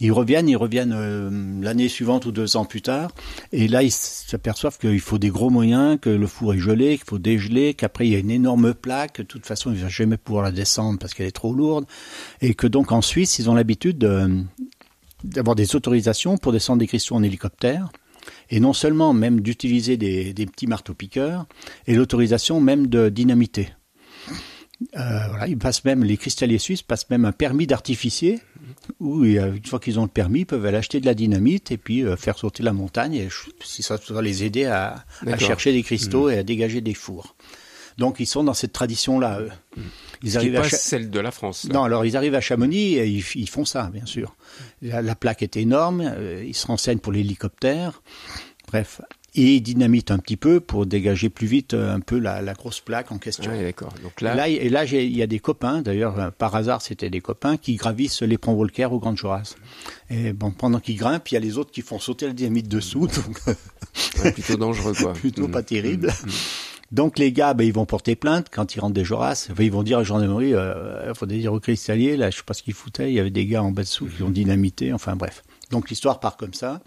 ils reviennent, ils reviennent euh, l'année suivante ou deux ans plus tard, et là ils s'aperçoivent qu'il faut des gros moyens, que le four est gelé, qu'il faut dégeler, qu'après il y a une énorme plaque, de toute façon ils ne vont jamais pouvoir la descendre parce qu'elle est trop lourde, et que donc en Suisse ils ont l'habitude d'avoir des autorisations pour descendre des cristaux en hélicoptère et non seulement même d'utiliser des, petits marteaux-piqueurs, et l'autorisation même de dynamiter. Euh, voilà, ils passent même, les cristalliers suisses passent même un permis d'artificier oui, euh, une fois qu'ils ont le permis, ils peuvent aller acheter de la dynamite et puis euh, faire sauter la montagne, et, si ça va les aider à, chercher des cristaux hmm. et à dégager des fours. Donc ils sont dans cette tradition-là, eux. Hmm. Ils arrivent pas celle de la France. Non, alors ils arrivent à Chamonix et ils, font ça, bien sûr. La, plaque est énorme, euh, ils se renseignent pour l'hélicoptère. Bref, et dynamite un petit peu pour dégager plus vite euh, un peu la, la grosse plaque en question. Ouais, d'accord. Donc là, là et là, il y a des copains. D'ailleurs, euh, par hasard, c'était des copains qui gravissent les ponts Volcaire au Grand Joras. Et bon, pendant qu'ils grimpent, il y a les autres qui font sauter la dynamite dessous. <laughs> Donc plutôt dangereux, quoi. <laughs> plutôt mm. pas terrible. Mm. Mm. Donc les gars, ben, ils vont porter plainte quand ils rentrent des Joras. ils vont dire à gendarmerie, il euh, euh faut dire au cristallier, là, je sais pas ce qu'ils foutaient, il y avait des gars en bas dessous qui ont dynamité, enfin bref. Donc l'histoire part comme ça.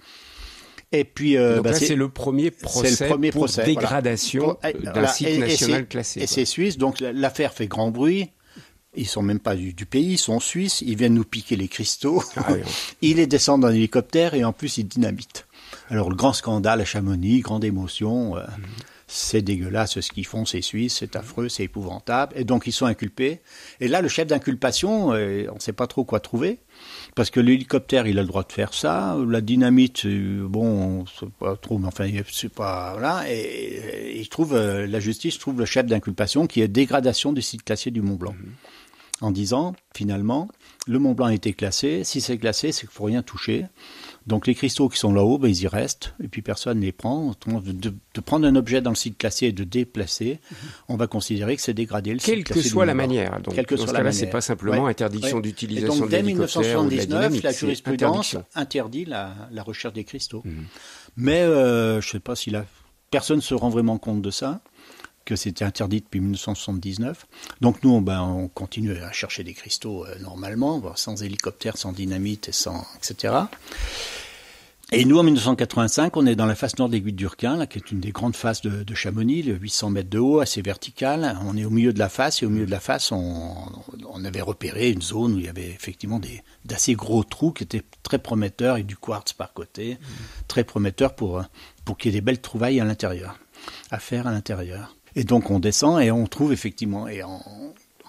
Et puis, euh, bah, c'est le premier procès pour dégradation d'un site national classé. Et c'est suisse, donc l'affaire fait grand bruit. Ils sont même pas du, pays, ils sont suisses. Ils viennent nous piquer les cristaux. Ah <laughs> ils les descendent en hélicoptère et en plus ils dynamitent. Alors le grand scandale à Chamonix, grande émotion. Euh, mm-hmm. C'est dégueulasse ce qu'ils font, ces Suisses, c'est affreux, c'est épouvantable. Et donc ils sont inculpés. Et là, le chef d'inculpation, euh, on ne sait pas trop quoi trouver parce que l'hélicoptère, il a le droit de faire ça. La dynamite, euh, bon, c'est pas trop, mais enfin, c'est pas voilà. Et, il trouve euh, la justice trouve le chef d'inculpation qui est dégradation du site classé du Mont Blanc, mhm. en disant finalement, le Mont Blanc a été classé. Si c'est classé, c'est qu'il faut rien toucher. Donc les cristaux qui sont là-haut, ben, ils y restent, et puis personne ne les prend. De, prendre un objet dans le site classé et de déplacer, mhm. on va considérer que c'est dégradé le Quelle site classé. Quelle que soit la manière. Donc, Quelle ce n'est pas simplement interdiction d'utilisation donc Dès 1979, la, jurisprudence interdit la, recherche des cristaux. Mhm. Mais euh, je ne sais pas si la personne se rend vraiment compte de ça que c'était interdit depuis 1979. Donc nous, on, ben, on continue à chercher des cristaux euh, normalement, sans hélicoptère, sans dynamite, sans, etc. Et nous, en 1985, on est dans la face nord de l'aiguille d'Urquin, qui est une des grandes faces de, Chamonix, 800 mètres de haut, assez verticale. On est au milieu de la face, et au milieu de la face, on, avait repéré une zone où il y avait effectivement des, d'assez gros trous qui étaient très prometteurs, et du quartz par côté, mmh. très prometteurs pour, pour qu'il y ait des belles trouvailles à l'intérieur, à faire à l'intérieur. Et donc on descend et on trouve effectivement, et en,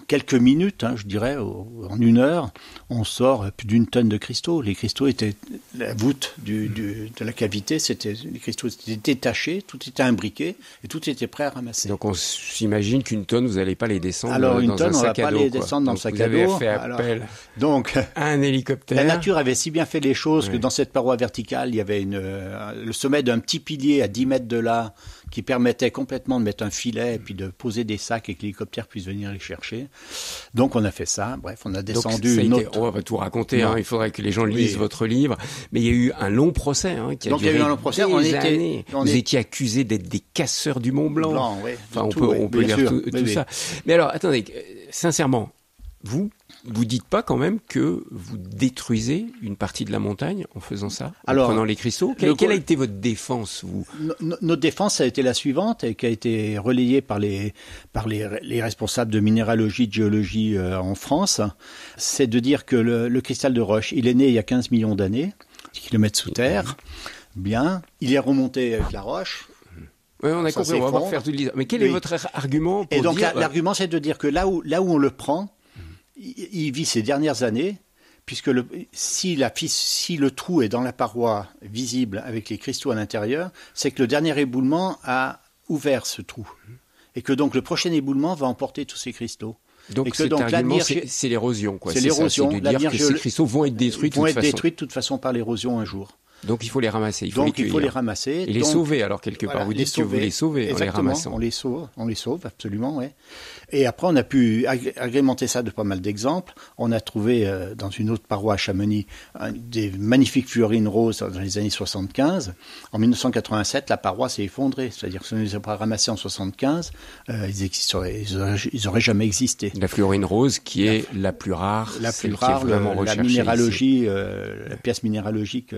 quelques minutes, hein, je dirais, en une heure, on sort plus d'une tonne de cristaux. Les cristaux étaient, la voûte de la cavité, c'était, les cristaux étaient détachés, tout était imbriqué et tout était prêt à ramasser. Donc on s'imagine qu'une tonne, vous n'allez pas les descendre Alors, une tonne, on ne on va pas les descendre dans un sac à dos. Vous avez fait appel donc, <laughs> à un hélicoptère. La nature avait si bien fait les choses que dans cette paroi verticale, il y avait une, euh, le sommet d'un petit pilier à 10 mètres de là qui permettait complètement de mettre un filet et puis de poser des sacs et que l'hélicoptère puisse venir les chercher. Donc on a fait ça. Bref, on a descendu une autre... On va tout raconter. Hein. il faudrait que les gens lisent votre livre. Mais il y a eu un long procès. Hein, qui a Donc il y a eu un long procès. On était, Vous étiez accusé d'être des casseurs du Mont Blanc. enfin, on peut, on peut lire tout ça. Mais alors, attendez, euh, sincèrement, vous, vous dites pas quand même que vous détruisez une partie de la montagne en faisant ça, en prenant les cristaux quelle, a été votre défense Notre défense a été la suivante, et qui a été relayée par les, par les, responsables de minéralogie, de géologie euh, en France, c'est de dire que le, cristal de roche, il est né il y a 15 millions d'années, 10 kilomètres sous terre, bien, il est remonté avec la roche, oui, on a compris, on va faire du Mais quel est votre argument pour Et donc, bah l'argument, c'est de dire que là où, là où on le prend, il vit ces dernières années, puisque le, si, la, le trou est dans la paroi visible avec les cristaux à l'intérieur, c'est que le dernier éboulement a ouvert ce trou. Et que donc le prochain éboulement va emporter tous ces cristaux. Donc, c'est l'érosion. C'est l'érosion. Ces cristaux vont être détruits de toute façon. Vont être détruits de toute façon par l'érosion un jour. Donc il faut les ramasser. Il faut Donc les il faut les ramasser. Et les sauver alors quelque part. vous dites que vous les sauvez en les ramassant. On les sauve, on les sauve absolument. Et après on a pu agrémenter ça de pas mal d'exemples. On a trouvé euh, dans une autre paroisse à Chamonix des magnifiques fluorines roses dans les années 75. En 1987, la paroisse s'est effondrée. C'est-à-dire que si on les avait pas en 75, euh, ils, n'auraient ils auraient jamais existé. La fluorine rose qui est la, plus rare. La plus rare, la minéralogie, euh, la pièce minéralogique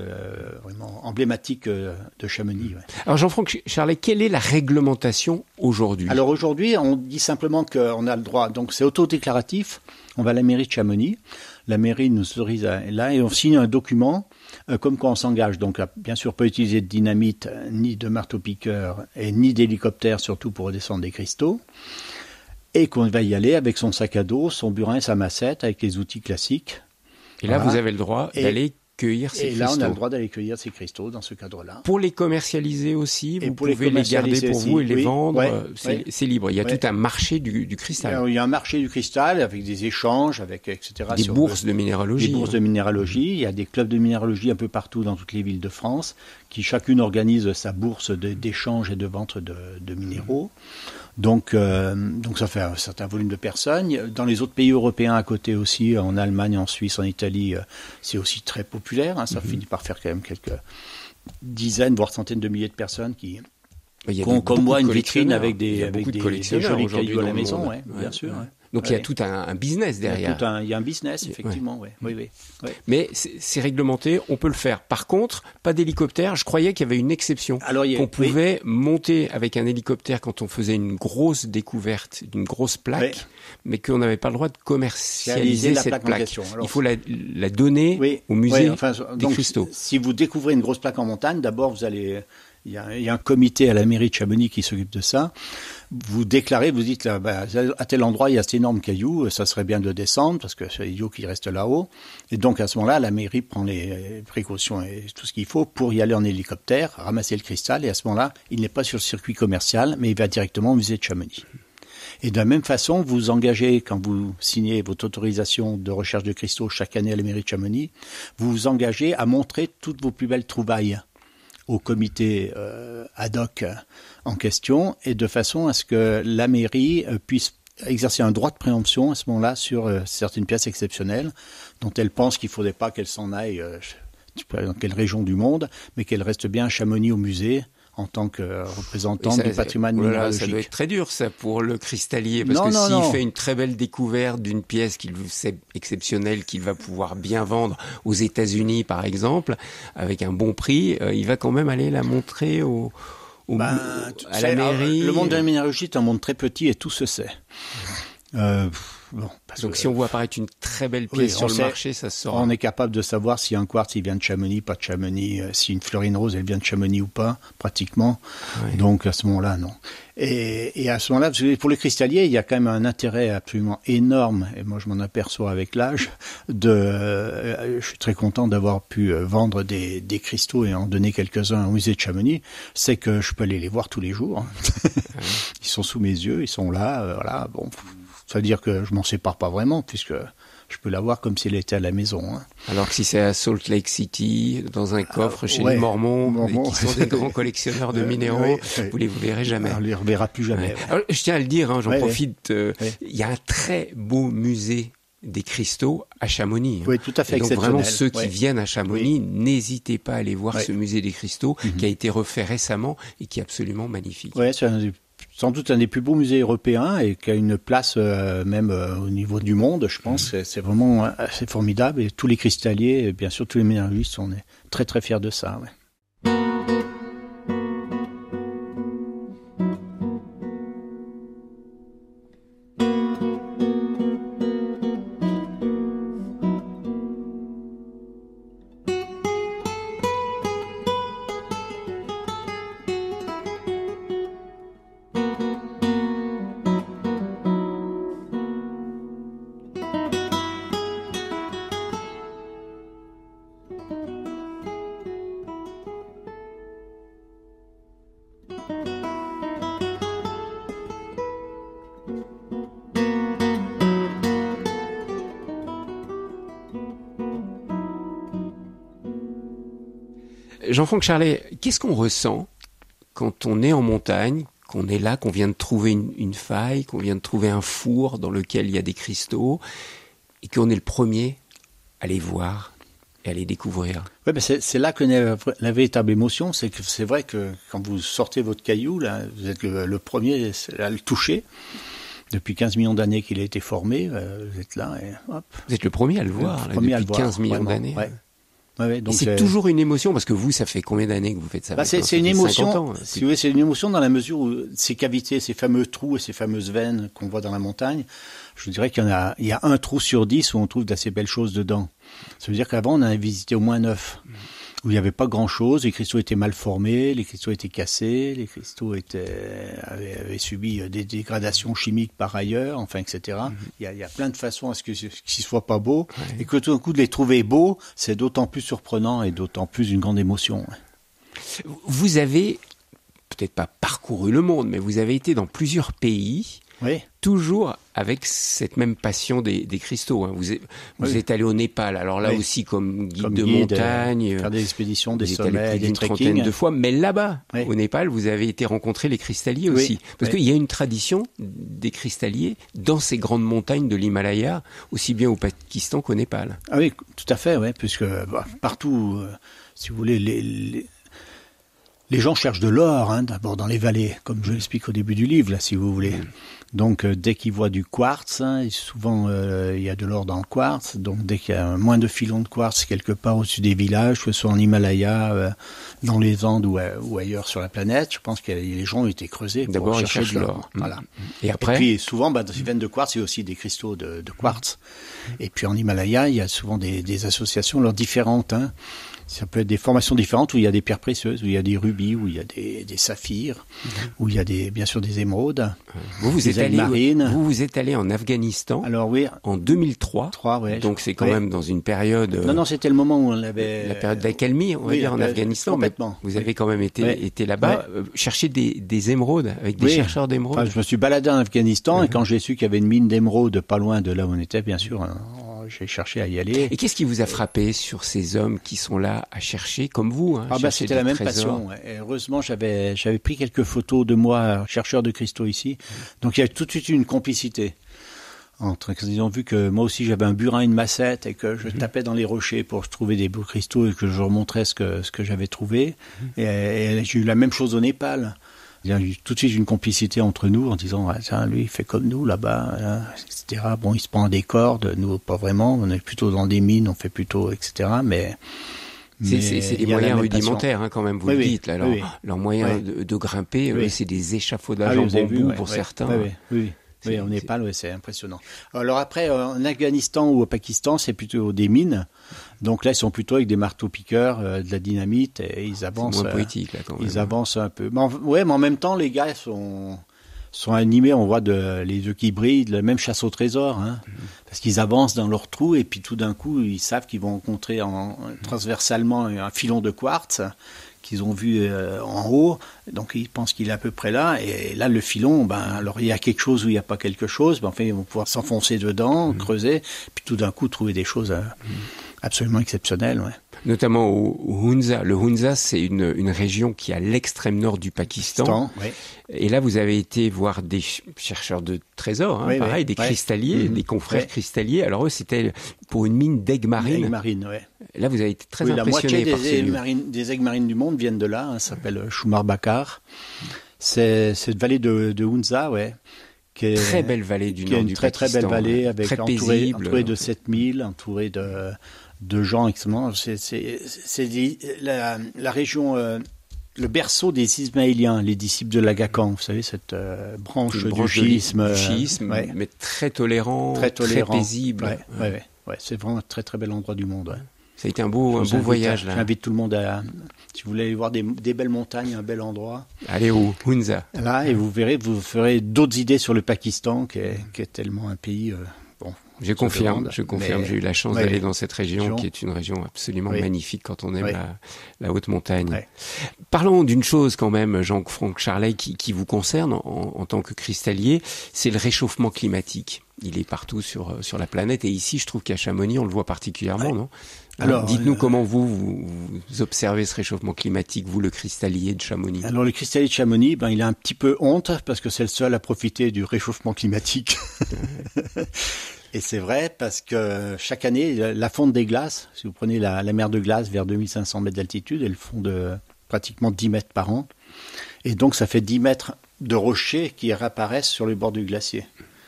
vraiment emblématique euh, de Chamonix. Mm. Alors Jean-Franck Charlet, quelle est la réglementation aujourd'hui Alors aujourd'hui, on dit simplement qu'on a le droit, donc c'est autodéclaratif, on va à la mairie de Chamonix, la mairie nous autorise là et on signe un document euh, comme quoi on s'engage. Donc euh, bien sûr, pas utiliser de dynamite, ni de marteau-piqueur, et ni d'hélicoptère, surtout pour descendre des cristaux et qu'on va y aller avec son sac à dos, son burin, sa massette, avec les outils classiques. Et là, vous avez le droit d'aller et là, on a le droit d'aller cueillir ces cristaux dans ce cadre-là. Pour les commercialiser aussi, vous pouvez les, garder pour vous et les vendre. Euh, c'est libre. Il y a tout un marché du, cristal. Il y a un marché du cristal avec des échanges, avec etc. Des bourses de minéralogie. Des bourses hein. de minéralogie. Il y a des clubs de minéralogie un peu partout dans toutes les villes de France qui chacune organise sa bourse d'échanges et de vente de, minéraux. Donc, euh, donc ça fait un certain volume de personnes. Dans les autres pays européens à côté aussi, en Allemagne, en Suisse, en Italie, euh, c'est aussi très populaire. Hein. ça mhm. finit par faire quand même quelques dizaines, voire centaines de milliers de personnes qui, ont comme moi une vitrine avec des, avec des, de des jolis à la maison, bien sûr. Donc il y a tout un, business derrière. Il y, a un business, effectivement. Mais c'est réglementé, on peut le faire. Par contre, pas d'hélicoptère. Je croyais qu'il y avait une exception. on pouvait monter avec un hélicoptère quand on faisait une grosse découverte d'une grosse plaque, mais qu'on n'avait pas le droit de commercialiser cette plaque. il faut la, donner au musée des cristaux. Si vous découvrez une grosse plaque en montagne, d'abord vous allez il y, a, un comité à la mairie de Chamonix qui s'occupe de ça. Vous déclarez, vous dites bah, à tel endroit il y a cet énorme caillou, ça serait bien de descendre parce que c'est l'idiot qui reste là-haut. Et donc à ce moment-là, la mairie prend les précautions et tout ce qu'il faut pour y aller en hélicoptère, ramasser le cristal. Et à ce moment-là, il n'est pas sur le circuit commercial, mais il va directement au musée de Chamonix. Et de la même façon, vous engagez, quand vous signez votre autorisation de recherche de cristaux chaque année à la mairie de Chamonix, vous vous engagez à montrer toutes vos plus belles trouvailles au comité euh, ad hoc en question, et de façon à ce que la mairie euh, puisse exercer un droit de préemption à ce moment-là sur euh, certaines pièces exceptionnelles dont elle pense qu'il ne faudrait pas qu'elles s'en aillent dans quelle région du monde, mais qu'elles restent bien à Chamonix au musée en tant que représentant du patrimoine minéralogique. Ça doit être très dur, ça, pour le cristallier, parce que s'il fait une très belle découverte d'une pièce qu'il exceptionnelle qu'il va pouvoir bien vendre aux États-Unis, par exemple, avec un bon prix, euh, il va quand même aller la montrer au, ben, à la mairie. Le monde de la minéralogie est un monde très petit et tout se sait. Euh, donc si on voit apparaître une très belle pièce sur le marché, ça sort. On est capable de savoir si un quartz il vient de Chamonix, pas de Chamonix, euh, si une fleurine rose elle vient de Chamonix ou pas, pratiquement. Donc à ce moment-là, non. Et, à ce moment-là, pour les cristalliers, il y a quand même un intérêt absolument énorme, et moi je m'en aperçois avec l'âge, euh, je suis très content d'avoir pu euh, vendre des, cristaux et en donner quelques-uns au musée de Chamonix, c'est que je peux aller les voir tous les jours. <laughs> ils sont sous mes yeux, ils sont là, voilà, bon. Ça veut dire que je m'en sépare pas vraiment, puisque je peux la voir comme si elle était à la maison. Hein. Alors que si c'est à Salt Lake City, dans un coffre ah, chez les Mormons, qui sont des grands <laughs> collectionneurs de euh, minéraux, vous ne vous les verrez jamais. On les reverra plus jamais. je tiens à le dire, hein, j'en profite. Euh, il y a un très beau musée des cristaux à Chamonix. Hein. Oui, tout à fait. donc vraiment ceux qui viennent à Chamonix, n'hésitez pas à aller voir ce musée des cristaux mhm. qui a été refait récemment et qui est absolument magnifique. Oui, c'est un des sans doute un des plus beaux musées européens et qui a une place euh, même euh, au niveau du monde, je pense. Mmh. C'est vraiment euh, assez formidable. Et tous les cristalliers, et bien sûr tous les ménagistes, on est très très fiers de ça. franck Charlet, qu'est-ce qu'on ressent quand on est en montagne, qu'on est là, qu'on vient de trouver une, faille, qu'on vient de trouver un four dans lequel il y a des cristaux, et qu'on est le premier à les voir et à les découvrir. Ouais, ben c'est là que la, la véritable émotion, c'est que c'est vrai que quand vous sortez votre caillou, là, vous êtes le, premier à le toucher. Depuis 15 millions d'années qu'il a été formé, euh, vous êtes là et hop. Vous êtes le premier à le voir, depuis 15 millions d'années c'est toujours une émotion parce que vous, ça fait combien d'années que vous faites ça bah, C'est une émotion. Hein, si vous c'est une émotion dans la mesure où ces cavités, ces fameux trous et ces fameuses veines qu'on voit dans la montagne, je dirais qu'il y en a, il y a un trou sur dix où on trouve d'assez belles choses dedans. Ça veut dire qu'avant, on en a visité au moins neuf où il n'y avait pas grand-chose. Les cristaux étaient mal formés, les cristaux étaient cassés, les cristaux étaient, avaient, subi euh, des dégradations chimiques par ailleurs, enfin, etc. Mm-hmm. il, y a, plein de façons à ce que ne soient pas beaux. Et que tout d'un coup, de les trouver beaux, c'est d'autant plus surprenant et d'autant plus une grande émotion. Vous avez, peut-être pas parcouru le monde, mais vous avez été dans plusieurs pays toujours avec cette même passion des, cristaux. Hein. Vous, vous êtes allé au Népal, alors là aussi comme guide de euh, montagne, faire des expéditions, des sommets, des une de fois. Mais là-bas, au Népal, vous avez été rencontrer les cristalliers aussi, parce qu'il y a une tradition des cristalliers dans ces grandes montagnes de l'Himalaya, aussi bien au Pakistan qu'au Népal. Ah oui, tout à fait, ouais, puisque bah, partout, euh, si vous voulez, les, les... gens cherchent de l'or, hein, d'abord dans les vallées, comme je l'explique au début du livre, là, si vous voulez. Mm. Donc euh, dès qu'il voit du quartz, hein, souvent euh, il y a de l'or dans le quartz, donc dès qu'il y a moins de filons de quartz quelque part au-dessus des villages, que ce soit en Himalaya, euh, dans les Andes ou, ailleurs sur la planète, je pense que les gens ont été creusés pour chercher de l'or. Mm. Voilà. Et après. puis souvent, bah, dans ces veines de quartz, il y a aussi des cristaux de, quartz. Mm. Et puis en Himalaya, il y a souvent des, associations, alors différentes. Hein. Ça peut être des formations différentes où il y a des pierres précieuses, où il y a des rubis, où il y a des, saphirs, mhm. où il y a des, bien sûr des émeraudes. Vous, vous, êtes allé, vous, vous êtes allé en Afghanistan Alors, oui, en 2003. donc c'est quand même dans une période. Non, non, c'était le moment où on avait. La période d'accalmie, on va dire, en euh, Afghanistan. Complètement. vous avez quand même été, là-bas, euh, chercher des, des, émeraudes avec des chercheurs d'émeraudes. je me suis baladé en Afghanistan et quand j'ai su qu'il y avait une mine d'émeraudes pas loin de là où on était, bien sûr, hein, j'ai cherché à y aller. Et qu'est-ce qui vous a frappé sur ces hommes qui sont là à chercher, comme vous hein, ah bah, C'était la même passion. heureusement, j'avais j'avais pris quelques photos de moi, chercheur de cristaux ici. Mm. Donc il y a tout de suite une complicité entre ils ont vu que moi aussi j'avais un burin, une massette et que je mm-hmm. tapais dans les rochers pour trouver des beaux cristaux et que je remontrais ce que ce que j'avais trouvé. Mm-hmm. et j'ai eu la même chose au Népal. Il y a tout de suite une complicité entre nous en disant ah, tiens, lui il fait comme nous là-bas, etc. Bon, il se prend des cordes, nous pas vraiment. On est plutôt dans des mines, on fait plutôt etc. Mais c'est des moyens rudimentaires hein, quand même, vous le dites. Là, leur, moyen de, grimper, c'est des échafaudages ah, en pour certains. oui. Oui, au Népal, c'est impressionnant. Alors après, en Afghanistan ou au Pakistan, c'est plutôt des mines. Donc là, ils sont plutôt avec des marteaux-piqueurs, euh, de la dynamite, et ils ah, avancent. Moins euh, poétique, Ils avancent un peu. Oui, ouais, mais en même temps, les gars sont sont animés, on voit de, les yeux qui brillent, la même chasse au trésor, hein. mm-hmm. parce qu'ils avancent dans leur trou et puis tout d'un coup ils savent qu'ils vont rencontrer en, transversalement un filon de quartz qu'ils ont vu euh, en haut. Donc ils pensent qu'il est à peu près là. Et là, le filon, ben, alors il y a quelque chose ou il n'y a pas quelque chose. Ben, en fait, ils vont pouvoir s'enfoncer dedans, mmh. creuser, puis tout d'un coup trouver des choses euh, mmh. absolument exceptionnelles. Notamment au, Hunza. Le Hunza, c'est une, région qui est à l'extrême nord du Pakistan. Et là, vous avez été voir des chercheurs de trésors, hein, pareil, des cristalliers, mmh. des confrères cristalliers. Alors eux, c'était pour une mine d'aigues marines là, vous avez été très impressionné. La moitié des, aigues marines, des marines du monde viennent de là. Hein, ça s'appelle euh, Choumar-Bakar. C'est cette vallée de, de Hunza, ouais. Qui est, très belle vallée du une très, Très belle vallée, hein. avec entourée, de 7000, entourée de, gens extrêmement. C'est la, la, région, euh, le berceau des Ismaéliens, les disciples de l'Agacan, vous savez, cette euh, branche, du chiisme. chiisme mais très tolérant, très, paisible. ouais, c'est vraiment un très très bel endroit du monde. Ça a été un beau, un beau voyage. là. J'invite tout le monde à, si vous voulez aller voir des, belles montagnes, un bel endroit. Allez au Hunza. Là, et vous verrez, vous ferez d'autres idées sur le Pakistan, qui est, tellement un pays. Euh, bon, je confirme, je confirme. J'ai eu la chance d'aller dans cette région, qui est une région absolument magnifique quand on aime la, haute montagne. Parlons d'une chose quand même, Jean-Franck Charlet, qui, vous concerne en, tant que cristallier, c'est le réchauffement climatique. Il est partout sur, euh, sur la planète et ici, je trouve qu'à Chamonix, on le voit particulièrement, non alors, dites-nous euh, comment vous, observez ce réchauffement climatique, vous le cristallier de Chamonix. Alors le cristallier de Chamonix, ben il a un petit peu honte parce que c'est le seul à profiter du réchauffement climatique. <laughs> Et c'est vrai parce que chaque année, la fonte des glaces, si vous prenez la, mer de glace vers 2500 mètres d'altitude, elle fond de pratiquement 10 mètres par an. Et donc ça fait 10 mètres de rochers qui réapparaissent sur le bord du glacier.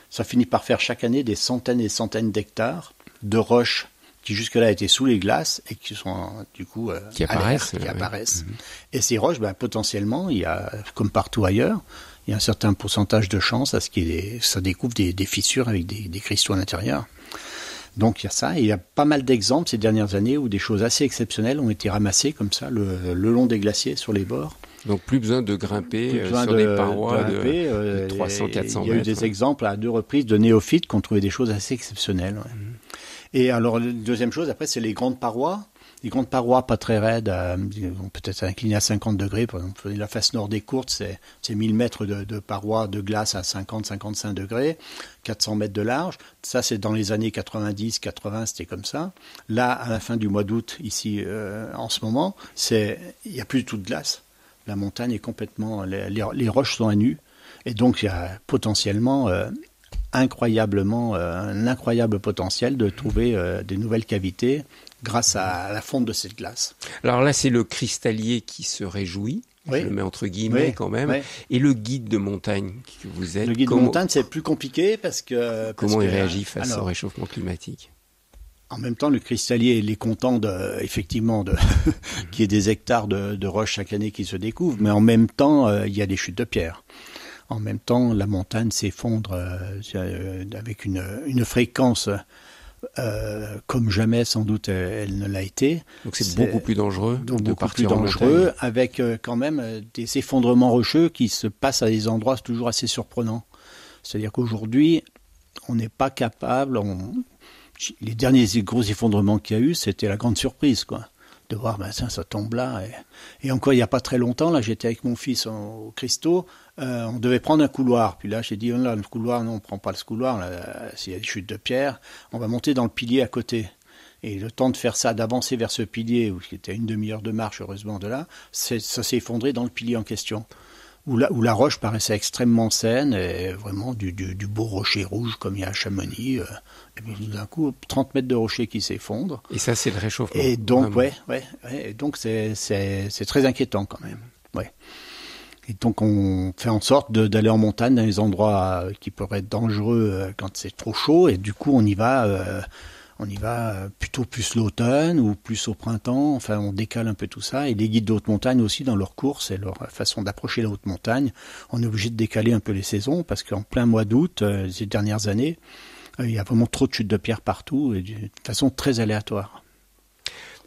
Ça finit par faire chaque année des centaines et centaines d'hectares de roches qui jusque-là étaient sous les glaces et qui sont du coup euh, qui apparaissent. qui euh, apparaissent. Mhm. Et ces roches, ben, potentiellement, il y a, comme partout ailleurs, il y a un certain pourcentage de chance à ce que ça découvre des, fissures avec des, cristaux à l'intérieur. Donc il y a ça, et il y a pas mal d'exemples ces dernières années où des choses assez exceptionnelles ont été ramassées comme ça, le, long des glaciers, sur les bords. Donc plus besoin de grimper euh, besoin sur de, parois de, grimper, 300-400 Il y a eu des exemples à deux reprises de néophytes qui ont trouvé des choses assez exceptionnelles. Mhm. Et alors, la deuxième chose, après, c'est les grandes parois. Les grandes parois pas très raides, euh, peut-être inclinées à 50 degrés. Par exemple, la face nord des courtes, c'est 1000 mètres de, parois de glace à 50-55 degrés, 400 mètres de large. Ça, c'est dans les années 90-80, c'était comme ça. Là, à la fin du mois d'août, ici, euh, en ce moment, c'est il n'y a plus du tout de glace. La montagne est complètement... Les, roches sont à nu. Et donc, il y a potentiellement... Euh, incroyablement, euh, un incroyable potentiel de trouver euh, des nouvelles cavités grâce à la fonte de cette glace. Alors là, c'est le cristallier qui se réjouit. Je le mets entre guillemets quand même. Et le guide de montagne que vous êtes. Le guide de montagne, c'est plus compliqué parce que. comment il réagit face au réchauffement climatique en même temps, le cristallier, il est content effectivement de <laughs> qu'il y ait des hectares de, roches chaque année qui se découvrent, mais en même temps, euh, il y a des chutes de pierres. En même temps, la montagne s'effondre euh, euh, avec une, fréquence euh, comme jamais sans doute elle ne l'a été. Donc c'est beaucoup plus dangereux. Donc de partir plus dangereux, avec quand même des effondrements rocheux qui se passent à des endroits toujours assez surprenants. C'est-à-dire qu'aujourd'hui, on n'est pas capable. On... Les derniers gros effondrements qu'il y a eu, c'était la grande surprise, quoi de voir, ben ça, ça tombe là. Et, encore, il n'y a pas très longtemps, là, j'étais avec mon fils au Christo, euh, on devait prendre un couloir. Puis là, j'ai dit, oh là, le couloir, non, on prend pas le couloir. S'il y a des chutes de pierre, on va monter dans le pilier à côté. Et le temps de faire ça, d'avancer vers ce pilier, qui était une demi-heure de marche, heureusement, de là, ça s'est effondré dans le pilier en question. Où la, où la, roche paraissait extrêmement saine, et vraiment du, beau rocher rouge comme il y a à Chamonix. Euh. et puis tout d'un coup, 30 mètres de rocher qui s'effondrent. Et ça, c'est le réchauffement. Et donc, ouais, ouais, et donc c'est très inquiétant quand même. Ouais. Et donc on fait en sorte d'aller en montagne dans les endroits euh, qui pourraient être dangereux euh, quand c'est trop chaud. Et du coup on y va, euh, on y va plutôt plus l'automne ou plus au printemps. Enfin on décale un peu tout ça. Et les guides de haute montagne aussi dans leur course et leur façon d'approcher la haute montagne, on est obligé de décaler un peu les saisons parce qu'en plein mois d'août ces dernières années, il y a vraiment trop de chutes de pierres partout et d'une façon très aléatoire.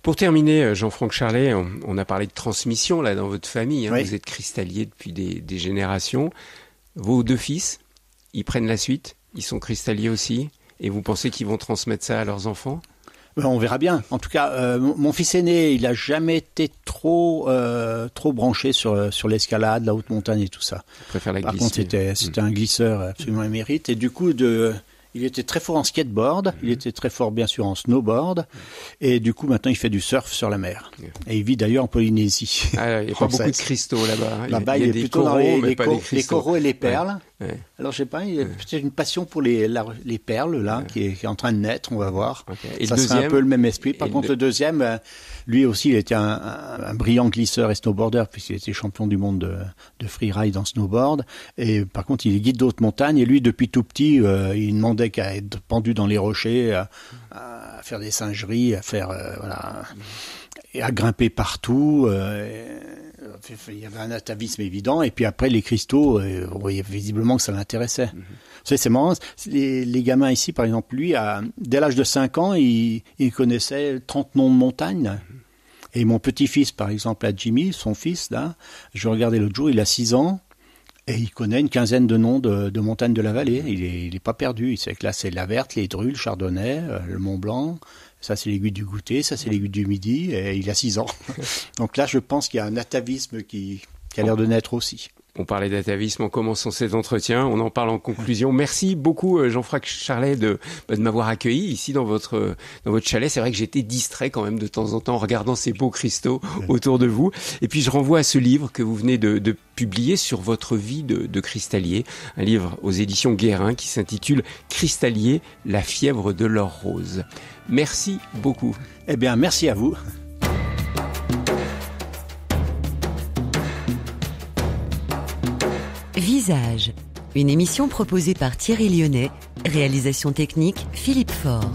Pour terminer, euh, Jean-Franck Charlet, on, a parlé de transmission là dans votre famille. Hein. Vous êtes cristallier depuis des, générations. Vos deux fils, ils prennent la suite. Ils sont cristalliers aussi. Et vous pensez qu'ils vont transmettre ça à leurs enfants ben, on verra bien. En tout cas, euh, mon fils aîné, il n'a jamais été trop euh, trop branché sur sur l'escalade, la haute montagne et tout ça. préfère la Par contre, c'était c'était hmm. un glisseur absolument émérite. Et du coup, de il était très fort en skateboard, il mhm. était très fort bien sûr en snowboard, et du coup maintenant il fait du surf sur la mer. Et il vit d'ailleurs en Polynésie. Ah, il n'y a pas <laughs> beaucoup de cristaux là-bas. Là-bas il, y a, plutôt les, coraux et les perles. Alors, je sais pas, il a une passion pour les, perles, là, qui, est, en train de naître, on va voir. ça deuxième, un peu le même esprit. Par contre, le... deuxième, euh, lui aussi, il était un, brillant glisseur et snowboarder, puisqu'il était champion du monde de, de freeride en snowboard. Et par contre, il guide d'autres montagnes. Et lui, depuis tout petit, euh, il ne demandait qu'à être pendu dans les rochers, à, faire des singeries, à faire, euh, à grimper partout il y avait un atavisme évident, et puis après, les cristaux, vous euh, voyez visiblement que ça l'intéressait. Mhm. C'est marrant, les, gamins ici, par exemple, lui, à, dès l'âge de 5 ans, il, connaissait 30 noms de montagnes. Mhm. Et mon petit-fils, par exemple, à Jimmy, son fils, là, je regardais l'autre jour, il a 6 ans, et il connaît une quinzaine de noms de, montagnes de la vallée. Il n'est pas perdu. Il sait que là, c'est la Verte, les Drules, le Chardonnay, euh, le Mont Blanc, ça, c'est l'aiguille du goûter, ça, c'est l'aiguille du midi, et il a 6 ans. <laughs> Donc là, je pense qu'il y a un atavisme qui a l'air de naître aussi. On parlait d'atavisme en commençant cet entretien, on en parle en conclusion. Merci beaucoup euh, jean françois Charlet bah, de, m'avoir accueilli ici dans votre dans votre chalet. C'est vrai que j'étais distrait quand même de temps en temps en regardant ces beaux cristaux autour de vous. Et puis je renvoie à ce livre que vous venez de, publier sur votre vie de, de, cristallier, un livre aux éditions Guérin qui s'intitule Cristallier, la fièvre de l'or rose. Merci beaucoup. Eh bien, merci à vous. Visage, une émission proposée par Thierry Lyonnais, réalisation technique Philippe Faure.